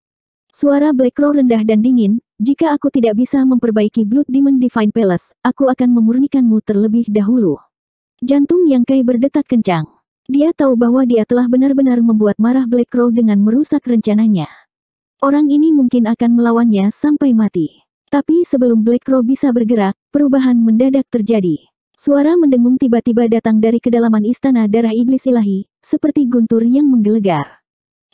A: Suara Black Crow rendah dan dingin, jika aku tidak bisa memperbaiki Blood Demon Divine Palace, aku akan memurnikanmu terlebih dahulu. Jantung yang Kai berdetak kencang. Dia tahu bahwa dia telah benar-benar membuat marah Black Crow dengan merusak rencananya. Orang ini mungkin akan melawannya sampai mati. Tapi sebelum Black Crow bisa bergerak, perubahan mendadak terjadi. Suara mendengung tiba-tiba datang dari kedalaman istana darah iblis ilahi, seperti guntur yang menggelegar.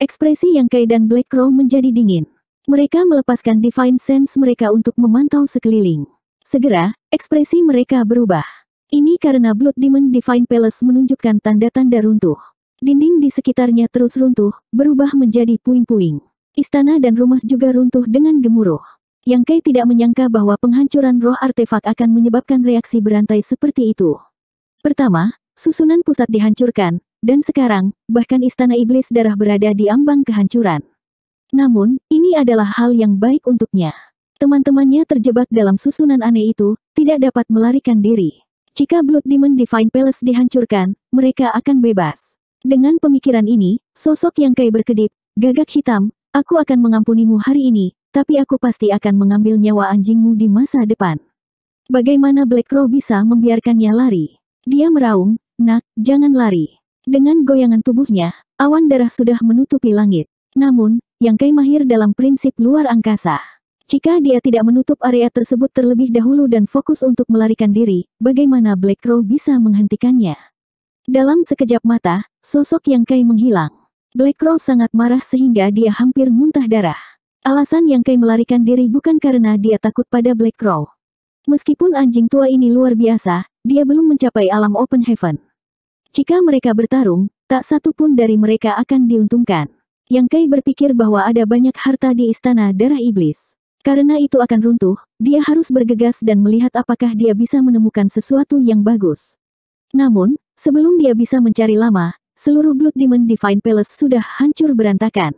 A: Ekspresi yang Kai dan Black Crow menjadi dingin. Mereka melepaskan Divine Sense mereka untuk memantau sekeliling. Segera, ekspresi mereka berubah. Ini karena Blood Demon Divine Palace menunjukkan tanda-tanda runtuh. Dinding di sekitarnya terus runtuh, berubah menjadi puing-puing. Istana dan rumah juga runtuh dengan gemuruh. Yang Kai tidak menyangka bahwa penghancuran roh artefak akan menyebabkan reaksi berantai seperti itu. Pertama, susunan pusat dihancurkan, dan sekarang, bahkan istana iblis darah berada di ambang kehancuran. Namun, ini adalah hal yang baik untuknya. Teman-temannya terjebak dalam susunan aneh itu, tidak dapat melarikan diri. Jika Blood Demon Divine Palace dihancurkan, mereka akan bebas. Dengan pemikiran ini, sosok yang Kai berkedip, gagak hitam, aku akan mengampunimu hari ini, tapi aku pasti akan mengambil nyawa anjingmu di masa depan. Bagaimana Black Crow bisa membiarkannya lari? Dia meraung, nak, jangan lari. Dengan goyangan tubuhnya, awan darah sudah menutupi langit. Namun, yang Kai mahir dalam prinsip luar angkasa. Jika dia tidak menutup area tersebut terlebih dahulu dan fokus untuk melarikan diri, bagaimana Black Crow bisa menghentikannya? Dalam sekejap mata, sosok yang Kai menghilang. Black Crow sangat marah sehingga dia hampir muntah darah. Alasan yang Kai melarikan diri bukan karena dia takut pada Black Crow. Meskipun anjing tua ini luar biasa, dia belum mencapai alam open heaven. Jika mereka bertarung, tak satu pun dari mereka akan diuntungkan. Yang Kai berpikir bahwa ada banyak harta di istana darah iblis. Karena itu akan runtuh, dia harus bergegas dan melihat apakah dia bisa menemukan sesuatu yang bagus. Namun, sebelum dia bisa mencari lama, seluruh Blood Demon Divine Palace sudah hancur berantakan.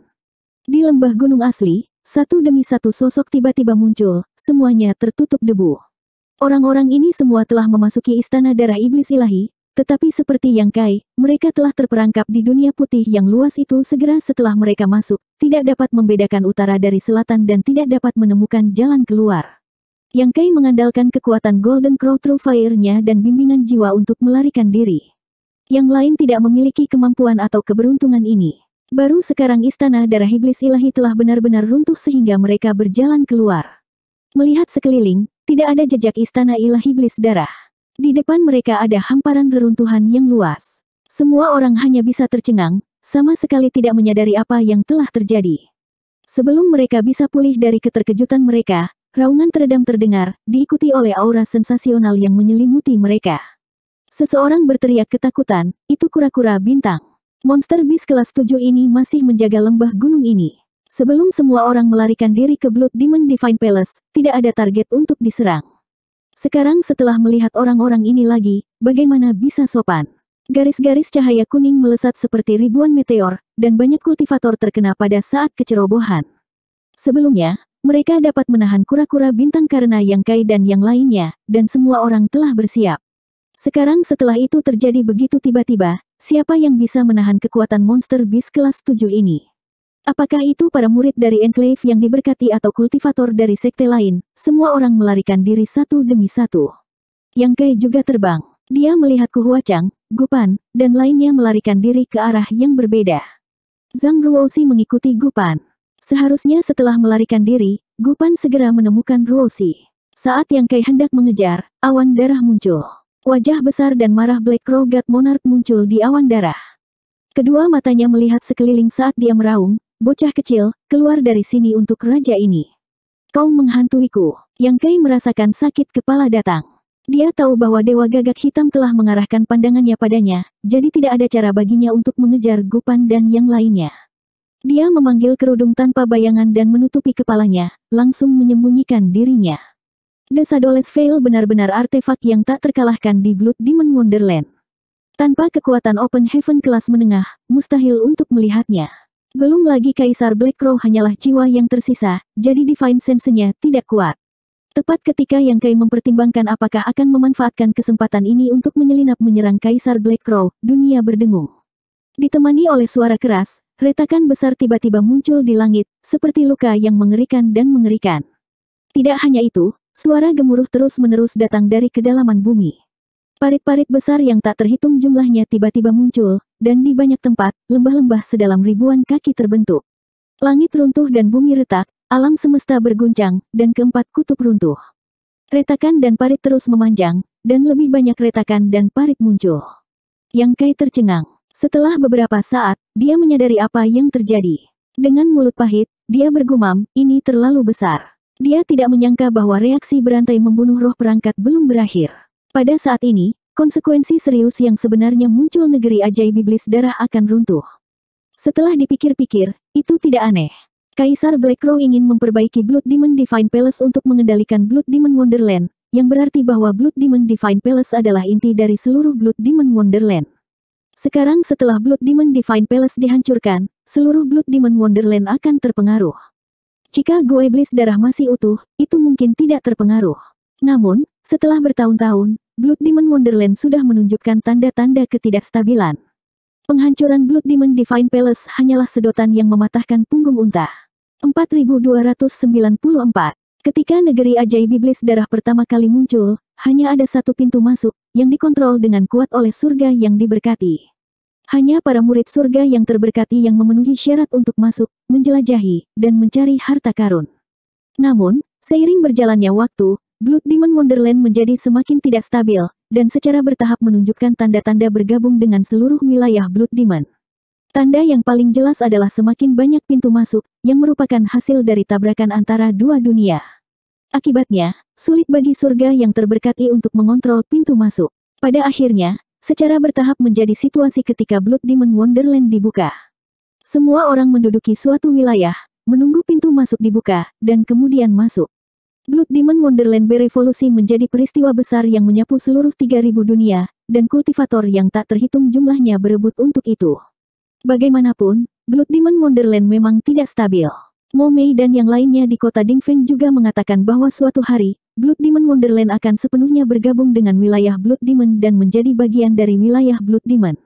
A: Di lembah gunung asli, satu demi satu sosok tiba-tiba muncul, semuanya tertutup debu. Orang-orang ini semua telah memasuki istana darah iblis ilahi, tetapi seperti yang Kai, mereka telah terperangkap di dunia putih yang luas itu segera setelah mereka masuk, tidak dapat membedakan utara dari selatan dan tidak dapat menemukan jalan keluar. Yang Kai mengandalkan kekuatan Golden Crow True Fire-nya dan bimbingan jiwa untuk melarikan diri. Yang lain tidak memiliki kemampuan atau keberuntungan ini. Baru sekarang istana darah iblis ilahi telah benar-benar runtuh sehingga mereka berjalan keluar. Melihat sekeliling, tidak ada jejak istana ilahi iblis darah. Di depan mereka ada hamparan reruntuhan yang luas. Semua orang hanya bisa tercengang, sama sekali tidak menyadari apa yang telah terjadi. Sebelum mereka bisa pulih dari keterkejutan mereka, raungan teredam terdengar, diikuti oleh aura sensasional yang menyelimuti mereka. Seseorang berteriak ketakutan, itu kura-kura bintang. Monster bis kelas 7 ini masih menjaga lembah gunung ini. Sebelum semua orang melarikan diri ke Blood Demon Divine Palace, tidak ada target untuk diserang. Sekarang setelah melihat orang-orang ini lagi, bagaimana bisa sopan? Garis-garis cahaya kuning melesat seperti ribuan meteor, dan banyak kultivator terkena pada saat kecerobohan. Sebelumnya, mereka dapat menahan kura-kura bintang karena Yang Kai dan yang lainnya, dan semua orang telah bersiap. Sekarang setelah itu terjadi begitu tiba-tiba, Siapa yang bisa menahan kekuatan monster bis kelas 7 ini? Apakah itu para murid dari enclave yang diberkati atau kultivator dari sekte lain? Semua orang melarikan diri satu demi satu. Yang Kai juga terbang. Dia melihat Kuhuacang, Gupan, dan lainnya melarikan diri ke arah yang berbeda. Zhang Ruosi mengikuti Gupan. Seharusnya setelah melarikan diri, Gupan segera menemukan Ruosi. Saat Yang Kai hendak mengejar, awan darah muncul. Wajah besar dan marah Black Crow God Monarch muncul di awan darah. Kedua matanya melihat sekeliling saat dia meraung, bocah kecil, keluar dari sini untuk raja ini. Kau menghantuiku, yang Kei merasakan sakit kepala datang. Dia tahu bahwa Dewa Gagak Hitam telah mengarahkan pandangannya padanya, jadi tidak ada cara baginya untuk mengejar Gupan dan yang lainnya. Dia memanggil kerudung tanpa bayangan dan menutupi kepalanya, langsung menyembunyikan dirinya. Desa Doles Vale benar-benar artefak yang tak terkalahkan di Blood Demon Wonderland. Tanpa kekuatan Open Heaven kelas menengah, mustahil untuk melihatnya. Belum lagi Kaisar Black Crow hanyalah jiwa yang tersisa, jadi Divine Sense-nya tidak kuat. Tepat ketika Yang Kai mempertimbangkan apakah akan memanfaatkan kesempatan ini untuk menyelinap menyerang Kaisar Black Crow, dunia berdengung. Ditemani oleh suara keras, retakan besar tiba-tiba muncul di langit, seperti luka yang mengerikan dan mengerikan. Tidak hanya itu, Suara gemuruh terus-menerus datang dari kedalaman bumi. Parit-parit besar yang tak terhitung jumlahnya tiba-tiba muncul, dan di banyak tempat, lembah-lembah sedalam ribuan kaki terbentuk. Langit runtuh dan bumi retak, alam semesta berguncang, dan keempat kutub runtuh. Retakan dan parit terus memanjang, dan lebih banyak retakan dan parit muncul. Yang Kai tercengang. Setelah beberapa saat, dia menyadari apa yang terjadi. Dengan mulut pahit, dia bergumam, ini terlalu besar. Dia tidak menyangka bahwa reaksi berantai membunuh roh perangkat belum berakhir. Pada saat ini, konsekuensi serius yang sebenarnya muncul negeri ajaib iblis darah akan runtuh. Setelah dipikir-pikir, itu tidak aneh. Kaisar Black Crow ingin memperbaiki Blood Demon Divine Palace untuk mengendalikan Blood Demon Wonderland, yang berarti bahwa Blood Demon Divine Palace adalah inti dari seluruh Blood Demon Wonderland. Sekarang setelah Blood Demon Divine Palace dihancurkan, seluruh Blood Demon Wonderland akan terpengaruh. Jika gua iblis darah masih utuh, itu mungkin tidak terpengaruh. Namun, setelah bertahun-tahun, Blood Demon Wonderland sudah menunjukkan tanda-tanda ketidakstabilan. Penghancuran Blood Demon Divine Palace hanyalah sedotan yang mematahkan punggung unta. 4294 Ketika negeri ajaib iblis darah pertama kali muncul, hanya ada satu pintu masuk, yang dikontrol dengan kuat oleh surga yang diberkati. Hanya para murid surga yang terberkati yang memenuhi syarat untuk masuk, menjelajahi, dan mencari harta karun. Namun, seiring berjalannya waktu, Blood Demon Wonderland menjadi semakin tidak stabil, dan secara bertahap menunjukkan tanda-tanda bergabung dengan seluruh wilayah Blood Demon. Tanda yang paling jelas adalah semakin banyak pintu masuk, yang merupakan hasil dari tabrakan antara dua dunia. Akibatnya, sulit bagi surga yang terberkati untuk mengontrol pintu masuk. Pada akhirnya, secara bertahap menjadi situasi ketika Blood Demon Wonderland dibuka. Semua orang menduduki suatu wilayah, menunggu pintu masuk dibuka, dan kemudian masuk. Blood Demon Wonderland berevolusi menjadi peristiwa besar yang menyapu seluruh 3000 dunia, dan kultivator yang tak terhitung jumlahnya berebut untuk itu. Bagaimanapun, Blood Demon Wonderland memang tidak stabil. Momei dan yang lainnya di kota Dingfeng juga mengatakan bahwa suatu hari, Blood Demon Wonderland akan sepenuhnya bergabung dengan wilayah Blood Demon dan menjadi bagian dari wilayah Blood Demon.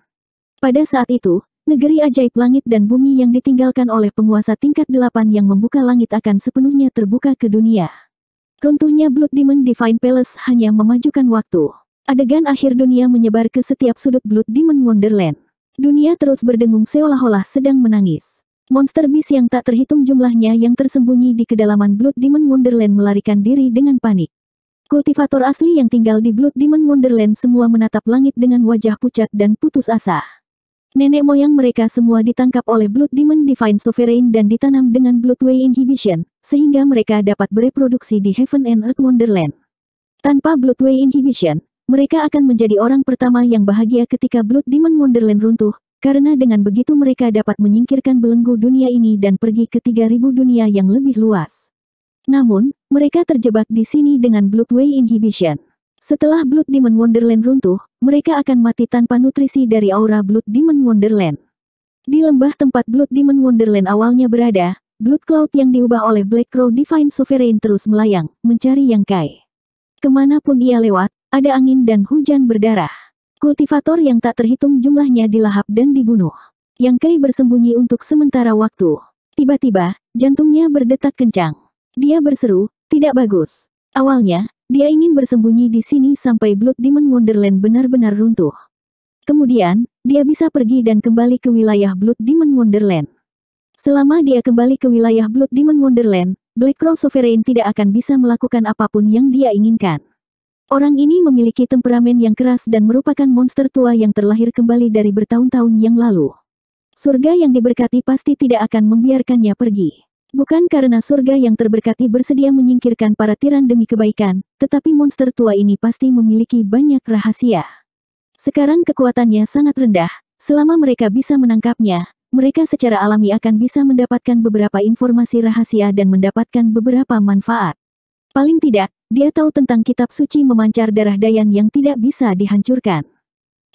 A: Pada saat itu, negeri ajaib langit dan bumi yang ditinggalkan oleh penguasa tingkat delapan yang membuka langit akan sepenuhnya terbuka ke dunia. Runtuhnya Blood Demon Divine Palace hanya memajukan waktu. Adegan akhir dunia menyebar ke setiap sudut Blood Demon Wonderland. Dunia terus berdengung seolah-olah sedang menangis. Monster bis yang tak terhitung jumlahnya yang tersembunyi di kedalaman Blood Demon Wonderland melarikan diri dengan panik. Kultivator asli yang tinggal di Blood Demon Wonderland semua menatap langit dengan wajah pucat dan putus asa. Nenek moyang mereka semua ditangkap oleh Blood Demon Divine Sovereign dan ditanam dengan Bloodway Inhibition, sehingga mereka dapat bereproduksi di Heaven and Earth Wonderland. Tanpa Bloodway Inhibition, mereka akan menjadi orang pertama yang bahagia ketika Blood Demon Wonderland runtuh, karena dengan begitu mereka dapat menyingkirkan belenggu dunia ini dan pergi ke 3000 dunia yang lebih luas. Namun, mereka terjebak di sini dengan Bloodway Inhibition. Setelah Blood Demon Wonderland runtuh, mereka akan mati tanpa nutrisi dari aura Blood Demon Wonderland. Di lembah tempat Blood Demon Wonderland awalnya berada, Blood Cloud yang diubah oleh Black Crow Divine Sovereign terus melayang, mencari Yang Kai. Kemanapun ia lewat, ada angin dan hujan berdarah. Kultivator yang tak terhitung jumlahnya dilahap dan dibunuh. Yang Kei bersembunyi untuk sementara waktu. Tiba-tiba, jantungnya berdetak kencang. Dia berseru, tidak bagus. Awalnya, dia ingin bersembunyi di sini sampai Blood Demon Wonderland benar-benar runtuh. Kemudian, dia bisa pergi dan kembali ke wilayah Blood Demon Wonderland. Selama dia kembali ke wilayah Blood Demon Wonderland, Black Crow Sovereign tidak akan bisa melakukan apapun yang dia inginkan. Orang ini memiliki temperamen yang keras dan merupakan monster tua yang terlahir kembali dari bertahun-tahun yang lalu. Surga yang diberkati pasti tidak akan membiarkannya pergi. Bukan karena surga yang terberkati bersedia menyingkirkan para tiran demi kebaikan, tetapi monster tua ini pasti memiliki banyak rahasia. Sekarang kekuatannya sangat rendah, selama mereka bisa menangkapnya, mereka secara alami akan bisa mendapatkan beberapa informasi rahasia dan mendapatkan beberapa manfaat. Paling tidak, dia tahu tentang kitab suci memancar darah Dayan yang tidak bisa dihancurkan.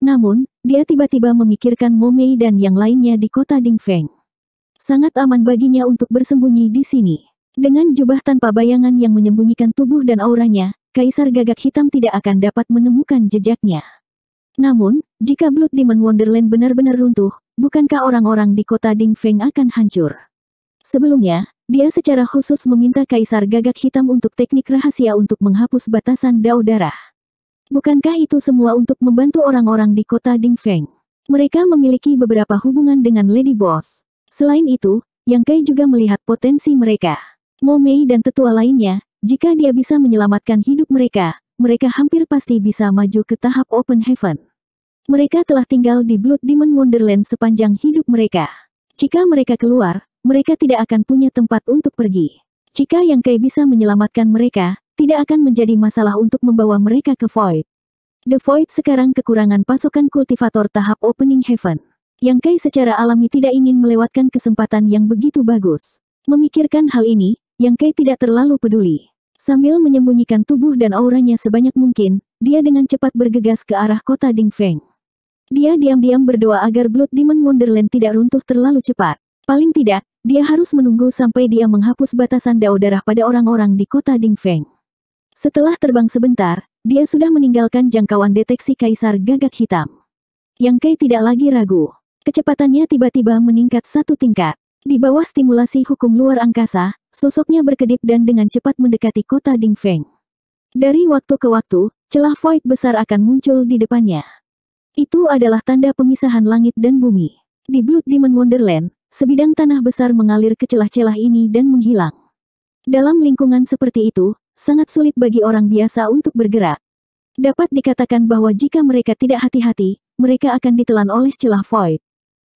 A: Namun, dia tiba-tiba memikirkan Momei dan yang lainnya di kota Dingfeng. Sangat aman baginya untuk bersembunyi di sini. Dengan jubah tanpa bayangan yang menyembunyikan tubuh dan auranya, Kaisar Gagak Hitam tidak akan dapat menemukan jejaknya. Namun, jika Blood Demon Wonderland benar-benar runtuh, bukankah orang-orang di kota Dingfeng akan hancur? Sebelumnya, dia secara khusus meminta Kaisar Gagak Hitam untuk teknik rahasia untuk menghapus batasan dao darah. Bukankah itu semua untuk membantu orang-orang di kota Ding Feng? Mereka memiliki beberapa hubungan dengan Lady Boss. Selain itu, Yang Kai juga melihat potensi mereka. Mei dan tetua lainnya, jika dia bisa menyelamatkan hidup mereka, mereka hampir pasti bisa maju ke tahap Open Heaven. Mereka telah tinggal di Blood Demon Wonderland sepanjang hidup mereka. Jika mereka keluar, mereka tidak akan punya tempat untuk pergi. Jika Yang Kai bisa menyelamatkan mereka, tidak akan menjadi masalah untuk membawa mereka ke Void. The Void sekarang kekurangan pasokan kultivator tahap Opening Heaven. Yang Kai secara alami tidak ingin melewatkan kesempatan yang begitu bagus. Memikirkan hal ini, Yang Kai tidak terlalu peduli. Sambil menyembunyikan tubuh dan auranya sebanyak mungkin, dia dengan cepat bergegas ke arah kota Ding Feng. Dia diam-diam berdoa agar Blood Demon Wonderland tidak runtuh terlalu cepat. Paling tidak, dia harus menunggu sampai dia menghapus batasan dao darah pada orang-orang di kota Dingfeng. Setelah terbang sebentar, dia sudah meninggalkan jangkauan deteksi kaisar gagak hitam. Yang Kai tidak lagi ragu. Kecepatannya tiba-tiba meningkat satu tingkat. Di bawah stimulasi hukum luar angkasa, sosoknya berkedip dan dengan cepat mendekati kota Dingfeng. Dari waktu ke waktu, celah void besar akan muncul di depannya. Itu adalah tanda pemisahan langit dan bumi. Di Blood Demon Wonderland, sebidang tanah besar mengalir ke celah-celah ini dan menghilang. Dalam lingkungan seperti itu, sangat sulit bagi orang biasa untuk bergerak. Dapat dikatakan bahwa jika mereka tidak hati-hati, mereka akan ditelan oleh celah void.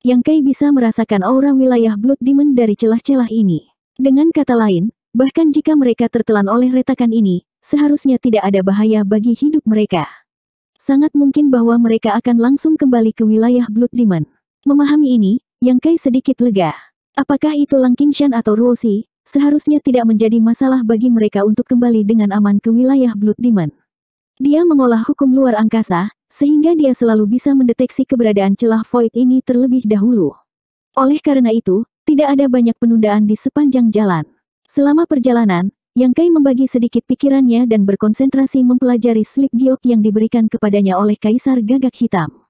A: Yang Kai bisa merasakan aura wilayah Blood Demon dari celah-celah ini. Dengan kata lain, bahkan jika mereka tertelan oleh retakan ini, seharusnya tidak ada bahaya bagi hidup mereka. Sangat mungkin bahwa mereka akan langsung kembali ke wilayah Blood Demon. Memahami ini, yang Kai sedikit lega. Apakah itu Lang Qingshan atau Ruosi, seharusnya tidak menjadi masalah bagi mereka untuk kembali dengan aman ke wilayah Blood Demon. Dia mengolah hukum luar angkasa, sehingga dia selalu bisa mendeteksi keberadaan celah void ini terlebih dahulu. Oleh karena itu, tidak ada banyak penundaan di sepanjang jalan. Selama perjalanan, Yang Kai membagi sedikit pikirannya dan berkonsentrasi mempelajari slip giok yang diberikan kepadanya oleh Kaisar Gagak Hitam.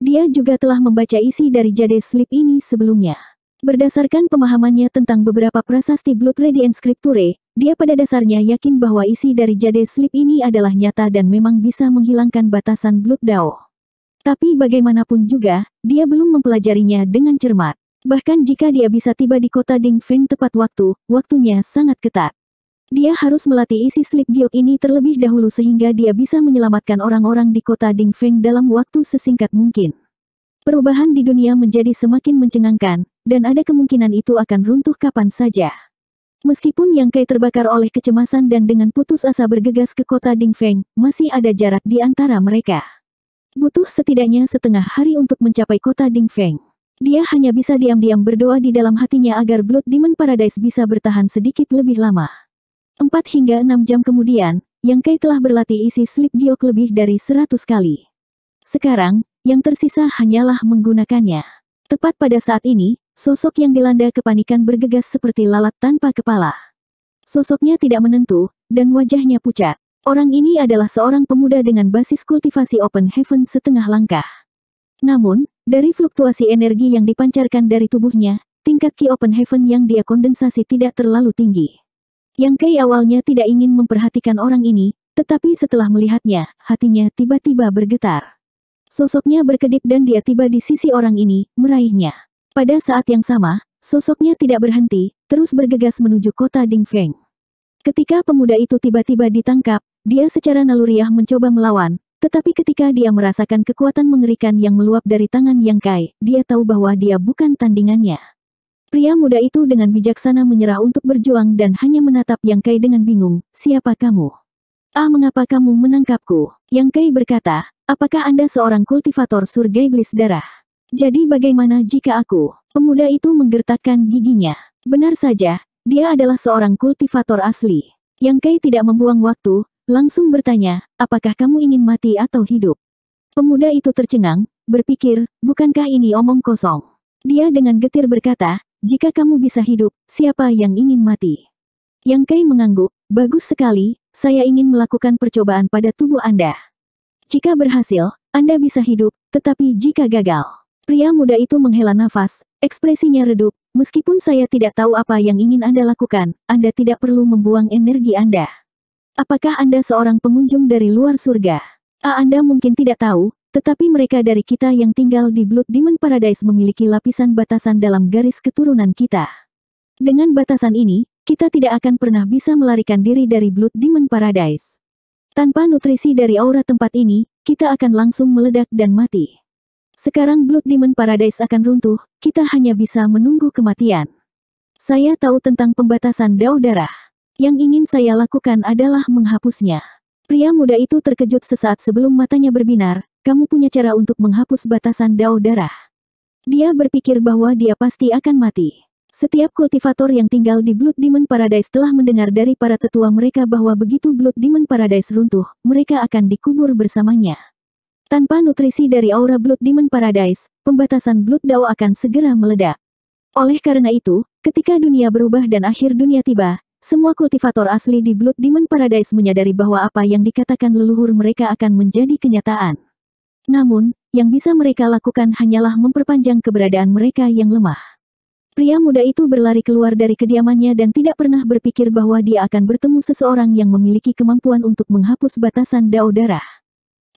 A: Dia juga telah membaca isi dari Jade slip ini sebelumnya. Berdasarkan pemahamannya tentang beberapa prasasti Blood and Scripture, dia pada dasarnya yakin bahwa isi dari Jade slip ini adalah nyata dan memang bisa menghilangkan batasan Blood Dao. Tapi bagaimanapun juga, dia belum mempelajarinya dengan cermat. Bahkan jika dia bisa tiba di kota Ding Feng tepat waktu, waktunya sangat ketat. Dia harus melatih isi slip giok ini terlebih dahulu sehingga dia bisa menyelamatkan orang-orang di kota Ding Feng dalam waktu sesingkat mungkin. Perubahan di dunia menjadi semakin mencengangkan, dan ada kemungkinan itu akan runtuh kapan saja. Meskipun Yang Kai terbakar oleh kecemasan dan dengan putus asa bergegas ke kota Ding Feng, masih ada jarak di antara mereka. Butuh setidaknya setengah hari untuk mencapai kota Ding Feng. Dia hanya bisa diam-diam berdoa di dalam hatinya agar Blood Demon Paradise bisa bertahan sedikit lebih lama. 4 hingga enam jam kemudian, Yang Kai telah berlatih isi slip giok lebih dari seratus kali. Sekarang, yang tersisa hanyalah menggunakannya. Tepat pada saat ini, sosok yang dilanda kepanikan bergegas seperti lalat tanpa kepala. Sosoknya tidak menentu, dan wajahnya pucat. Orang ini adalah seorang pemuda dengan basis kultivasi open heaven setengah langkah. Namun, dari fluktuasi energi yang dipancarkan dari tubuhnya, tingkat Ki Open Heaven yang dia kondensasi tidak terlalu tinggi. Yang Kei awalnya tidak ingin memperhatikan orang ini, tetapi setelah melihatnya, hatinya tiba-tiba bergetar. Sosoknya berkedip dan dia tiba di sisi orang ini, meraihnya. Pada saat yang sama, sosoknya tidak berhenti, terus bergegas menuju kota Dingfeng. Ketika pemuda itu tiba-tiba ditangkap, dia secara naluriah mencoba melawan, tetapi ketika dia merasakan kekuatan mengerikan yang meluap dari tangan Yang Kai, dia tahu bahwa dia bukan tandingannya. Pria muda itu dengan bijaksana menyerah untuk berjuang dan hanya menatap Yang Kai dengan bingung, siapa kamu? Ah mengapa kamu menangkapku? Yang Kai berkata, apakah Anda seorang kultivator surga iblis darah? Jadi bagaimana jika aku? Pemuda itu menggertakkan giginya. Benar saja, dia adalah seorang kultivator asli. Yang Kai tidak membuang waktu, langsung bertanya, apakah kamu ingin mati atau hidup? Pemuda itu tercengang, berpikir, bukankah ini omong kosong? Dia dengan getir berkata, jika kamu bisa hidup, siapa yang ingin mati? Yang Kei mengangguk, bagus sekali, saya ingin melakukan percobaan pada tubuh Anda. Jika berhasil, Anda bisa hidup, tetapi jika gagal. Pria muda itu menghela nafas, ekspresinya redup, meskipun saya tidak tahu apa yang ingin Anda lakukan, Anda tidak perlu membuang energi Anda. Apakah Anda seorang pengunjung dari luar surga? Ah, Anda mungkin tidak tahu, tetapi mereka dari kita yang tinggal di Blood Demon Paradise memiliki lapisan batasan dalam garis keturunan kita. Dengan batasan ini, kita tidak akan pernah bisa melarikan diri dari Blood Demon Paradise. Tanpa nutrisi dari aura tempat ini, kita akan langsung meledak dan mati. Sekarang Blood Demon Paradise akan runtuh, kita hanya bisa menunggu kematian. Saya tahu tentang pembatasan dao darah. Yang ingin saya lakukan adalah menghapusnya. Pria muda itu terkejut sesaat sebelum matanya berbinar, kamu punya cara untuk menghapus batasan dao darah. Dia berpikir bahwa dia pasti akan mati. Setiap kultivator yang tinggal di Blood Demon Paradise telah mendengar dari para tetua mereka bahwa begitu Blood Demon Paradise runtuh, mereka akan dikubur bersamanya. Tanpa nutrisi dari aura Blood Demon Paradise, pembatasan Blood Dao akan segera meledak. Oleh karena itu, ketika dunia berubah dan akhir dunia tiba, semua kultivator asli di Blood Demon Paradise menyadari bahwa apa yang dikatakan leluhur mereka akan menjadi kenyataan. Namun, yang bisa mereka lakukan hanyalah memperpanjang keberadaan mereka yang lemah. Pria muda itu berlari keluar dari kediamannya dan tidak pernah berpikir bahwa dia akan bertemu seseorang yang memiliki kemampuan untuk menghapus batasan dao darah.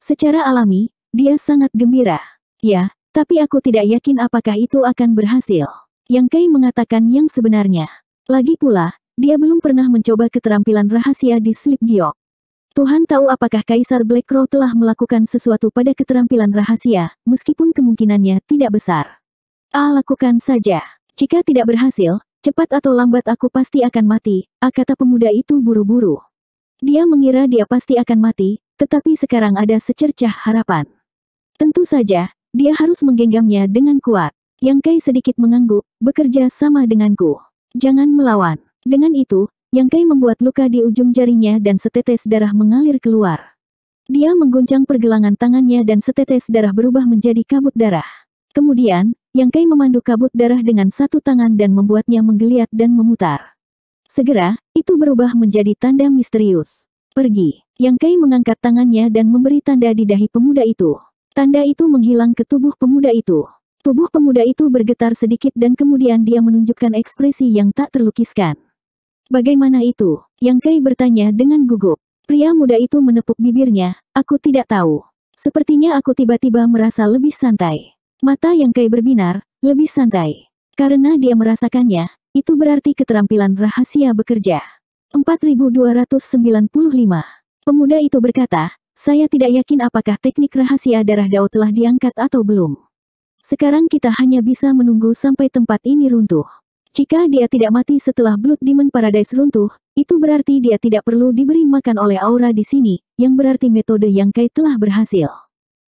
A: Secara alami, dia sangat gembira. Ya, tapi aku tidak yakin apakah itu akan berhasil. Yang Kai mengatakan yang sebenarnya. Lagi pula, dia belum pernah mencoba keterampilan rahasia di Slip Giok. Tuhan tahu apakah Kaisar Black Crow telah melakukan sesuatu pada keterampilan rahasia, meskipun kemungkinannya tidak besar. Ah lakukan saja. Jika tidak berhasil, cepat atau lambat aku pasti akan mati, ah kata pemuda itu buru-buru. Dia mengira dia pasti akan mati, tetapi sekarang ada secercah harapan. Tentu saja, dia harus menggenggamnya dengan kuat. Yang Kai sedikit mengangguk, bekerja sama denganku. Jangan melawan. Dengan itu, yang Kei membuat luka di ujung jarinya dan setetes darah mengalir keluar. Dia mengguncang pergelangan tangannya dan setetes darah berubah menjadi kabut darah. Kemudian, Yang Kei memandu kabut darah dengan satu tangan dan membuatnya menggeliat dan memutar. Segera, itu berubah menjadi tanda misterius. Pergi. Yang Kei mengangkat tangannya dan memberi tanda di dahi pemuda itu. Tanda itu menghilang ke tubuh pemuda itu. Tubuh pemuda itu bergetar sedikit dan kemudian dia menunjukkan ekspresi yang tak terlukiskan. Bagaimana itu? Yang Kei bertanya dengan gugup. Pria muda itu menepuk bibirnya, aku tidak tahu. Sepertinya aku tiba-tiba merasa lebih santai. Mata yang Kei berbinar, lebih santai. Karena dia merasakannya, itu berarti keterampilan rahasia bekerja. 4295. Pemuda itu berkata, saya tidak yakin apakah teknik rahasia darah dao telah diangkat atau belum. Sekarang kita hanya bisa menunggu sampai tempat ini runtuh. Jika dia tidak mati setelah Blood Demon Paradise runtuh, itu berarti dia tidak perlu diberi makan oleh aura di sini, yang berarti metode yang Kai telah berhasil.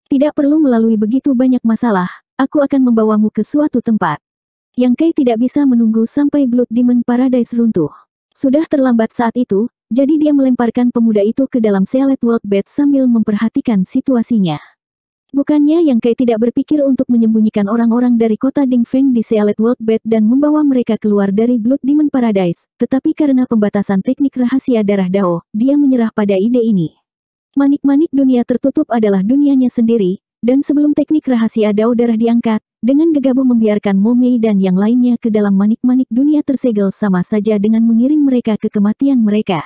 A: Tidak perlu melalui begitu banyak masalah, aku akan membawamu ke suatu tempat. Yang Kai tidak bisa menunggu sampai Blood Demon Paradise runtuh. Sudah terlambat saat itu, jadi dia melemparkan pemuda itu ke dalam selet world bed sambil memperhatikan situasinya. Bukannya yang Kai tidak berpikir untuk menyembunyikan orang-orang dari kota Dingfeng di Sealet World Bed dan membawa mereka keluar dari Blood Demon Paradise, tetapi karena pembatasan teknik rahasia darah Dao, dia menyerah pada ide ini. Manik-manik dunia tertutup adalah dunianya sendiri, dan sebelum teknik rahasia Dao darah diangkat, dengan gegabah membiarkan Momei dan yang lainnya ke dalam manik-manik dunia tersegel sama saja dengan mengirim mereka ke kematian mereka.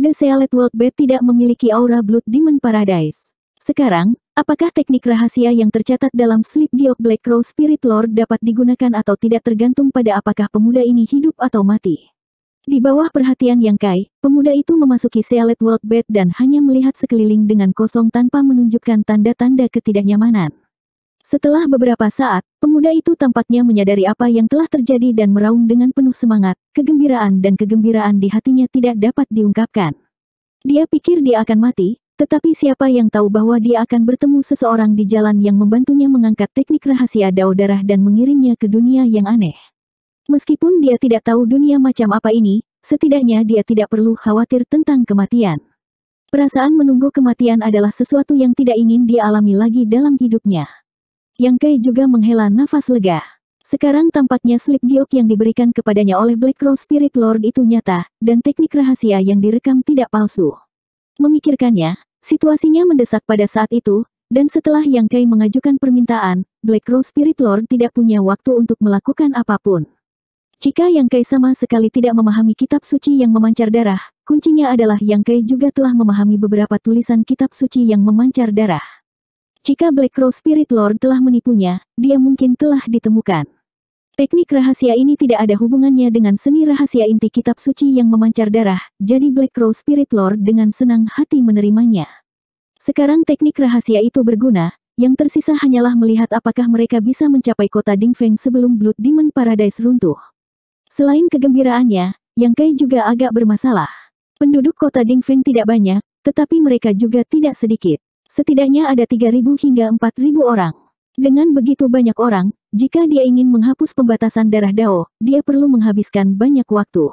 A: The Sealet World Bed tidak memiliki aura Blood Demon Paradise. Sekarang, Apakah teknik rahasia yang tercatat dalam Sleep Giok Black Crow Spirit Lord dapat digunakan atau tidak tergantung pada apakah pemuda ini hidup atau mati. Di bawah perhatian Yang Kai, pemuda itu memasuki Sealet World Bed dan hanya melihat sekeliling dengan kosong tanpa menunjukkan tanda-tanda ketidaknyamanan. Setelah beberapa saat, pemuda itu tampaknya menyadari apa yang telah terjadi dan meraung dengan penuh semangat, kegembiraan dan kegembiraan di hatinya tidak dapat diungkapkan. Dia pikir dia akan mati, tetapi siapa yang tahu bahwa dia akan bertemu seseorang di jalan yang membantunya mengangkat teknik rahasia dao darah dan mengirimnya ke dunia yang aneh. Meskipun dia tidak tahu dunia macam apa ini, setidaknya dia tidak perlu khawatir tentang kematian. Perasaan menunggu kematian adalah sesuatu yang tidak ingin dia alami lagi dalam hidupnya. Yang Kei juga menghela nafas lega. Sekarang tampaknya slip giok yang diberikan kepadanya oleh Black Rose Spirit Lord itu nyata, dan teknik rahasia yang direkam tidak palsu. Memikirkannya, Situasinya mendesak pada saat itu, dan setelah Yang Kai mengajukan permintaan, Black Rose Spirit Lord tidak punya waktu untuk melakukan apapun. Jika Yang Kai sama sekali tidak memahami kitab suci yang memancar darah, kuncinya adalah Yang Kai juga telah memahami beberapa tulisan kitab suci yang memancar darah. Jika Black Rose Spirit Lord telah menipunya, dia mungkin telah ditemukan. Teknik rahasia ini tidak ada hubungannya dengan seni rahasia inti kitab suci yang memancar darah, jadi Black Crow Spirit Lord dengan senang hati menerimanya. Sekarang teknik rahasia itu berguna, yang tersisa hanyalah melihat apakah mereka bisa mencapai kota Dingfeng sebelum Blood Demon Paradise runtuh. Selain kegembiraannya, Yang Kai juga agak bermasalah. Penduduk kota Dingfeng tidak banyak, tetapi mereka juga tidak sedikit. Setidaknya ada 3.000 hingga 4.000 orang. Dengan begitu banyak orang, jika dia ingin menghapus pembatasan darah Dao, dia perlu menghabiskan banyak waktu.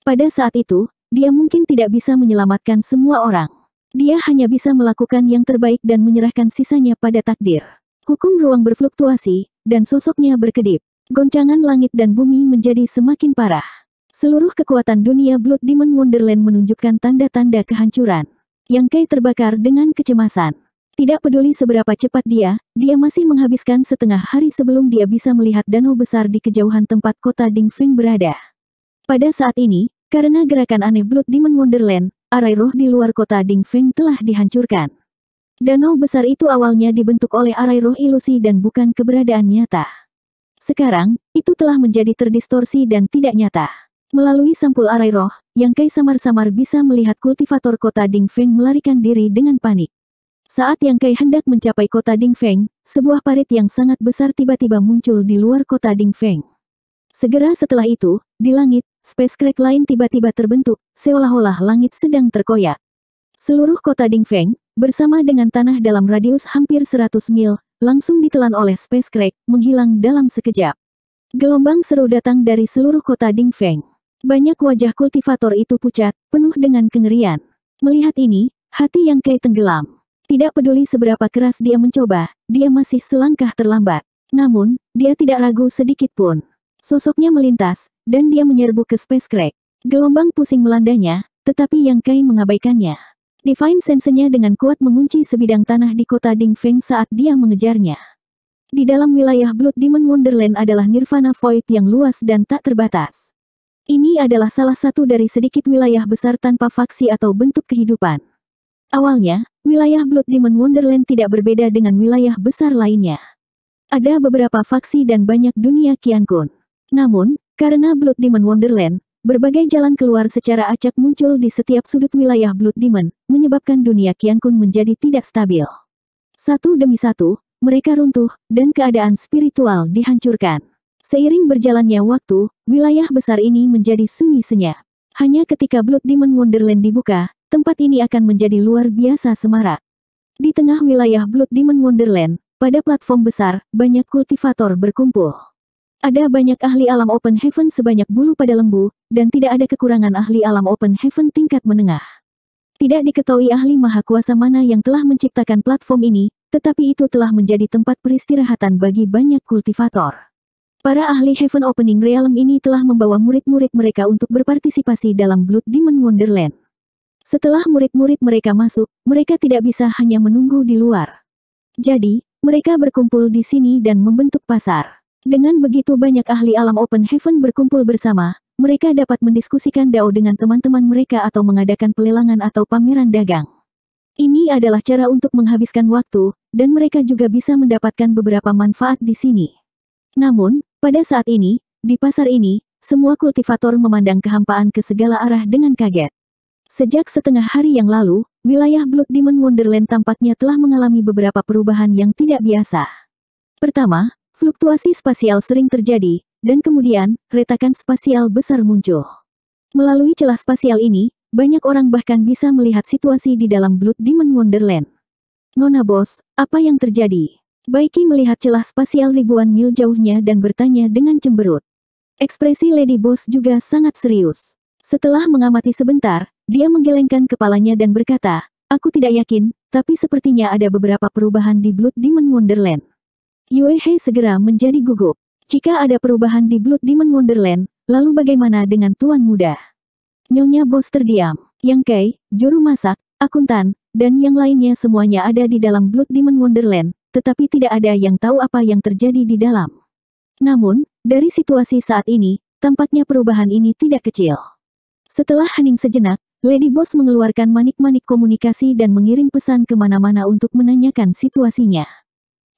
A: Pada saat itu, dia mungkin tidak bisa menyelamatkan semua orang. Dia hanya bisa melakukan yang terbaik dan menyerahkan sisanya pada takdir. Hukum ruang berfluktuasi, dan sosoknya berkedip. Goncangan langit dan bumi menjadi semakin parah. Seluruh kekuatan dunia Blood Demon Wonderland menunjukkan tanda-tanda kehancuran. Yang Kai terbakar dengan kecemasan. Tidak peduli seberapa cepat dia, dia masih menghabiskan setengah hari sebelum dia bisa melihat danau besar di kejauhan tempat kota Ding Feng berada. Pada saat ini, karena gerakan aneh Blood Demon Wonderland, arai roh di luar kota Ding Feng telah dihancurkan. Danau besar itu awalnya dibentuk oleh arai roh ilusi dan bukan keberadaan nyata. Sekarang, itu telah menjadi terdistorsi dan tidak nyata. Melalui sampul arai roh, Yang Kai samar-samar bisa melihat kultivator kota Ding Feng melarikan diri dengan panik. Saat Yang Kai hendak mencapai kota Dingfeng, sebuah parit yang sangat besar tiba-tiba muncul di luar kota Dingfeng. Segera setelah itu, di langit, space crack lain tiba-tiba terbentuk, seolah-olah langit sedang terkoyak. Seluruh kota Dingfeng, bersama dengan tanah dalam radius hampir 100 mil, langsung ditelan oleh space crack, menghilang dalam sekejap. Gelombang seru datang dari seluruh kota Dingfeng. Banyak wajah kultivator itu pucat, penuh dengan kengerian. Melihat ini, hati yang Kei tenggelam. Tidak peduli seberapa keras dia mencoba, dia masih selangkah terlambat. Namun, dia tidak ragu sedikit pun. Sosoknya melintas, dan dia menyerbu ke space crack. Gelombang pusing melandanya, tetapi yang Kai mengabaikannya. Divine sense-nya dengan kuat mengunci sebidang tanah di kota Ding Feng saat dia mengejarnya. Di dalam wilayah Blood Demon Wonderland adalah Nirvana Void yang luas dan tak terbatas. Ini adalah salah satu dari sedikit wilayah besar tanpa faksi atau bentuk kehidupan. Awalnya, wilayah Blood Demon Wonderland tidak berbeda dengan wilayah besar lainnya. Ada beberapa faksi dan banyak dunia Kiankun. Namun, karena Blood Demon Wonderland, berbagai jalan keluar secara acak muncul di setiap sudut wilayah Blood Demon, menyebabkan dunia Kiankun menjadi tidak stabil. Satu demi satu, mereka runtuh, dan keadaan spiritual dihancurkan. Seiring berjalannya waktu, wilayah besar ini menjadi sunyi senyap. Hanya ketika Blood Demon Wonderland dibuka, tempat ini akan menjadi luar biasa semarak. Di tengah wilayah Blood Demon Wonderland, pada platform besar, banyak kultivator berkumpul. Ada banyak ahli alam open heaven sebanyak bulu pada lembu, dan tidak ada kekurangan ahli alam open heaven tingkat menengah. Tidak diketahui ahli maha kuasa mana yang telah menciptakan platform ini, tetapi itu telah menjadi tempat peristirahatan bagi banyak kultivator. Para ahli Heaven Opening Realm ini telah membawa murid-murid mereka untuk berpartisipasi dalam Blood Demon Wonderland. Setelah murid-murid mereka masuk, mereka tidak bisa hanya menunggu di luar. Jadi, mereka berkumpul di sini dan membentuk pasar. Dengan begitu banyak ahli alam Open Heaven berkumpul bersama, mereka dapat mendiskusikan DAO dengan teman-teman mereka atau mengadakan pelelangan atau pameran dagang. Ini adalah cara untuk menghabiskan waktu, dan mereka juga bisa mendapatkan beberapa manfaat di sini. Namun, pada saat ini, di pasar ini, semua kultivator memandang kehampaan ke segala arah dengan kaget. Sejak setengah hari yang lalu, wilayah Blood Demon Wonderland tampaknya telah mengalami beberapa perubahan yang tidak biasa. Pertama, fluktuasi spasial sering terjadi, dan kemudian, retakan spasial besar muncul. Melalui celah spasial ini, banyak orang bahkan bisa melihat situasi di dalam Blood Demon Wonderland. Nona Bos, apa yang terjadi? Baiki melihat celah spasial ribuan mil jauhnya dan bertanya dengan cemberut. Ekspresi Lady Bos juga sangat serius. Setelah mengamati sebentar, dia menggelengkan kepalanya dan berkata, Aku tidak yakin, tapi sepertinya ada beberapa perubahan di Blood Demon Wonderland. Yue Hei segera menjadi gugup. Jika ada perubahan di Blood Demon Wonderland, lalu bagaimana dengan Tuan Muda? Nyonya Bos terdiam. Yang Kei, juru masak, akuntan, dan yang lainnya semuanya ada di dalam Blood Demon Wonderland, tetapi tidak ada yang tahu apa yang terjadi di dalam. Namun, dari situasi saat ini, tampaknya perubahan ini tidak kecil. Setelah hening sejenak, Lady Boss mengeluarkan manik-manik komunikasi dan mengirim pesan kemana-mana untuk menanyakan situasinya.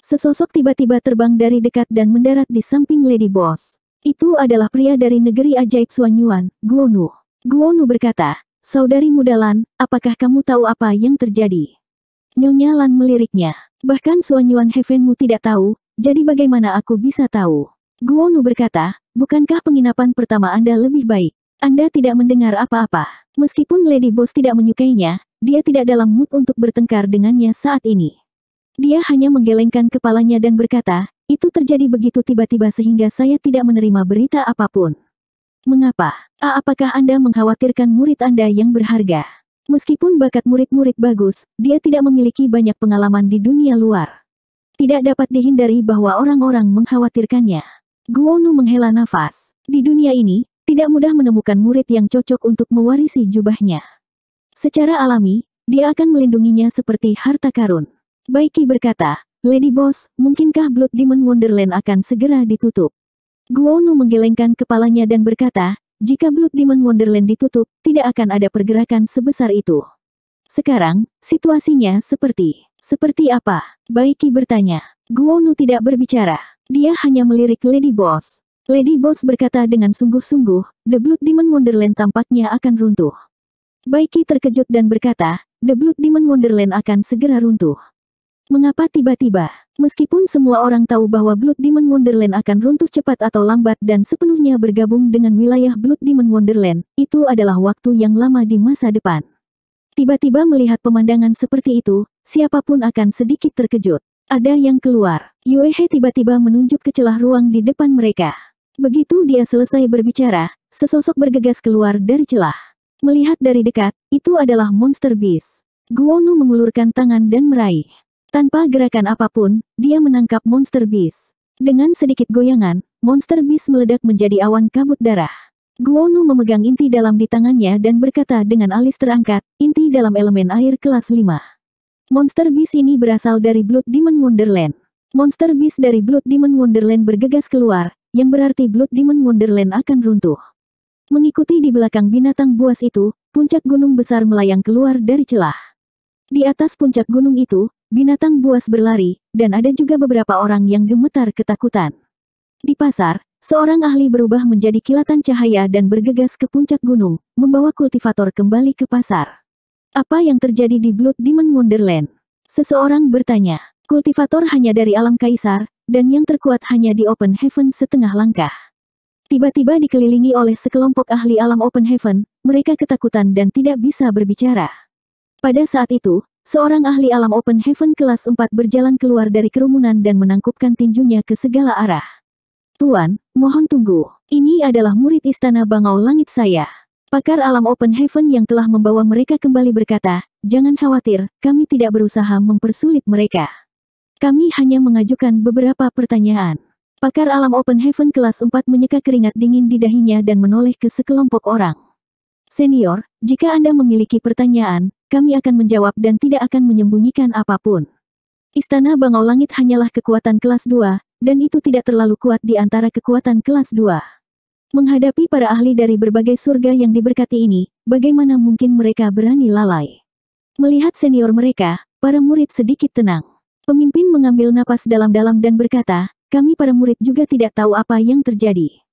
A: Sesosok tiba-tiba terbang dari dekat dan mendarat di samping Lady Boss. Itu adalah pria dari negeri ajaib Suanyuan, Guonu. Guonu berkata, Saudari muda Lan, apakah kamu tahu apa yang terjadi? Nyonya Lan meliriknya. Bahkan Suanyuan Heavenmu tidak tahu, jadi bagaimana aku bisa tahu? Guonu berkata, bukankah penginapan pertama Anda lebih baik? Anda tidak mendengar apa-apa. Meskipun Lady Boss tidak menyukainya, dia tidak dalam mood untuk bertengkar dengannya saat ini. Dia hanya menggelengkan kepalanya dan berkata, itu terjadi begitu tiba-tiba sehingga saya tidak menerima berita apapun. Mengapa? A, apakah Anda mengkhawatirkan murid Anda yang berharga? Meskipun bakat murid-murid bagus, dia tidak memiliki banyak pengalaman di dunia luar. Tidak dapat dihindari bahwa orang-orang mengkhawatirkannya. Guonu menghela nafas. Di dunia ini, tidak mudah menemukan murid yang cocok untuk mewarisi jubahnya. Secara alami, dia akan melindunginya seperti harta karun. Baiki berkata, Lady Boss, mungkinkah Blood Demon Wonderland akan segera ditutup? Guo Nu menggelengkan kepalanya dan berkata, jika Blood Demon Wonderland ditutup, tidak akan ada pergerakan sebesar itu. Sekarang, situasinya seperti, seperti apa? Baiki bertanya. Guo Nu tidak berbicara. Dia hanya melirik Lady Boss. Lady Boss berkata dengan sungguh-sungguh, The Blood Demon Wonderland tampaknya akan runtuh. Baiki terkejut dan berkata, The Blood Demon Wonderland akan segera runtuh. Mengapa tiba-tiba? Meskipun semua orang tahu bahwa Blood Demon Wonderland akan runtuh cepat atau lambat dan sepenuhnya bergabung dengan wilayah Blood Demon Wonderland, itu adalah waktu yang lama di masa depan. Tiba-tiba melihat pemandangan seperti itu, siapapun akan sedikit terkejut. Ada yang keluar. Yuehe tiba-tiba menunjuk ke celah ruang di depan mereka. Begitu dia selesai berbicara, sesosok bergegas keluar dari celah. Melihat dari dekat, itu adalah monster beast. Guonu mengulurkan tangan dan meraih. Tanpa gerakan apapun, dia menangkap monster beast. Dengan sedikit goyangan, monster beast meledak menjadi awan kabut darah. Guonu memegang inti dalam di tangannya dan berkata dengan alis terangkat, inti dalam elemen air kelas 5. Monster beast ini berasal dari Blood Demon Wonderland. Monster bis dari Blood Demon Wonderland bergegas keluar, yang berarti Blood Demon Wonderland akan runtuh. Mengikuti di belakang binatang buas itu, puncak gunung besar melayang keluar dari celah. Di atas puncak gunung itu, binatang buas berlari, dan ada juga beberapa orang yang gemetar ketakutan. Di pasar, seorang ahli berubah menjadi kilatan cahaya dan bergegas ke puncak gunung, membawa kultivator kembali ke pasar. Apa yang terjadi di Blood Demon Wonderland? Seseorang bertanya. Kultivator hanya dari alam kaisar, dan yang terkuat hanya di Open Heaven setengah langkah. Tiba-tiba dikelilingi oleh sekelompok ahli alam Open Heaven, mereka ketakutan dan tidak bisa berbicara. Pada saat itu, seorang ahli alam Open Heaven kelas 4 berjalan keluar dari kerumunan dan menangkupkan tinjunya ke segala arah. Tuan, mohon tunggu. Ini adalah murid istana Bangau Langit saya. Pakar alam Open Heaven yang telah membawa mereka kembali berkata, jangan khawatir, kami tidak berusaha mempersulit mereka. Kami hanya mengajukan beberapa pertanyaan. Pakar alam Open Heaven kelas 4 menyeka keringat dingin di dahinya dan menoleh ke sekelompok orang. Senior, jika Anda memiliki pertanyaan, kami akan menjawab dan tidak akan menyembunyikan apapun. Istana Bangau Langit hanyalah kekuatan kelas 2, dan itu tidak terlalu kuat di antara kekuatan kelas 2. Menghadapi para ahli dari berbagai surga yang diberkati ini, bagaimana mungkin mereka berani lalai? Melihat senior mereka, para murid sedikit tenang. Pemimpin mengambil napas dalam-dalam dan berkata, kami para murid juga tidak tahu apa yang terjadi.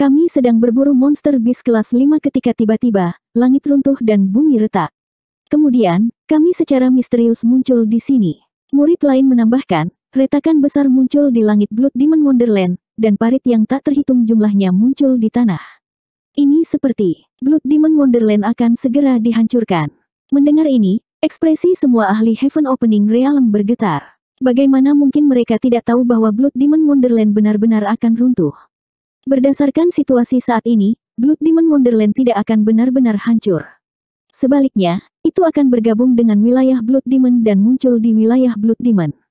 A: Kami sedang berburu monster bis kelas 5 ketika tiba-tiba, langit runtuh dan bumi retak. Kemudian, kami secara misterius muncul di sini. Murid lain menambahkan, retakan besar muncul di langit Blood Demon Wonderland, dan parit yang tak terhitung jumlahnya muncul di tanah. Ini seperti, Blood Demon Wonderland akan segera dihancurkan. Mendengar ini, ekspresi semua ahli Heaven Opening Realm bergetar. Bagaimana mungkin mereka tidak tahu bahwa Blood Demon Wonderland benar-benar akan runtuh? Berdasarkan situasi saat ini, Blood Demon Wonderland tidak akan benar-benar hancur. Sebaliknya, itu akan bergabung dengan wilayah Blood Demon dan muncul di wilayah Blood Demon.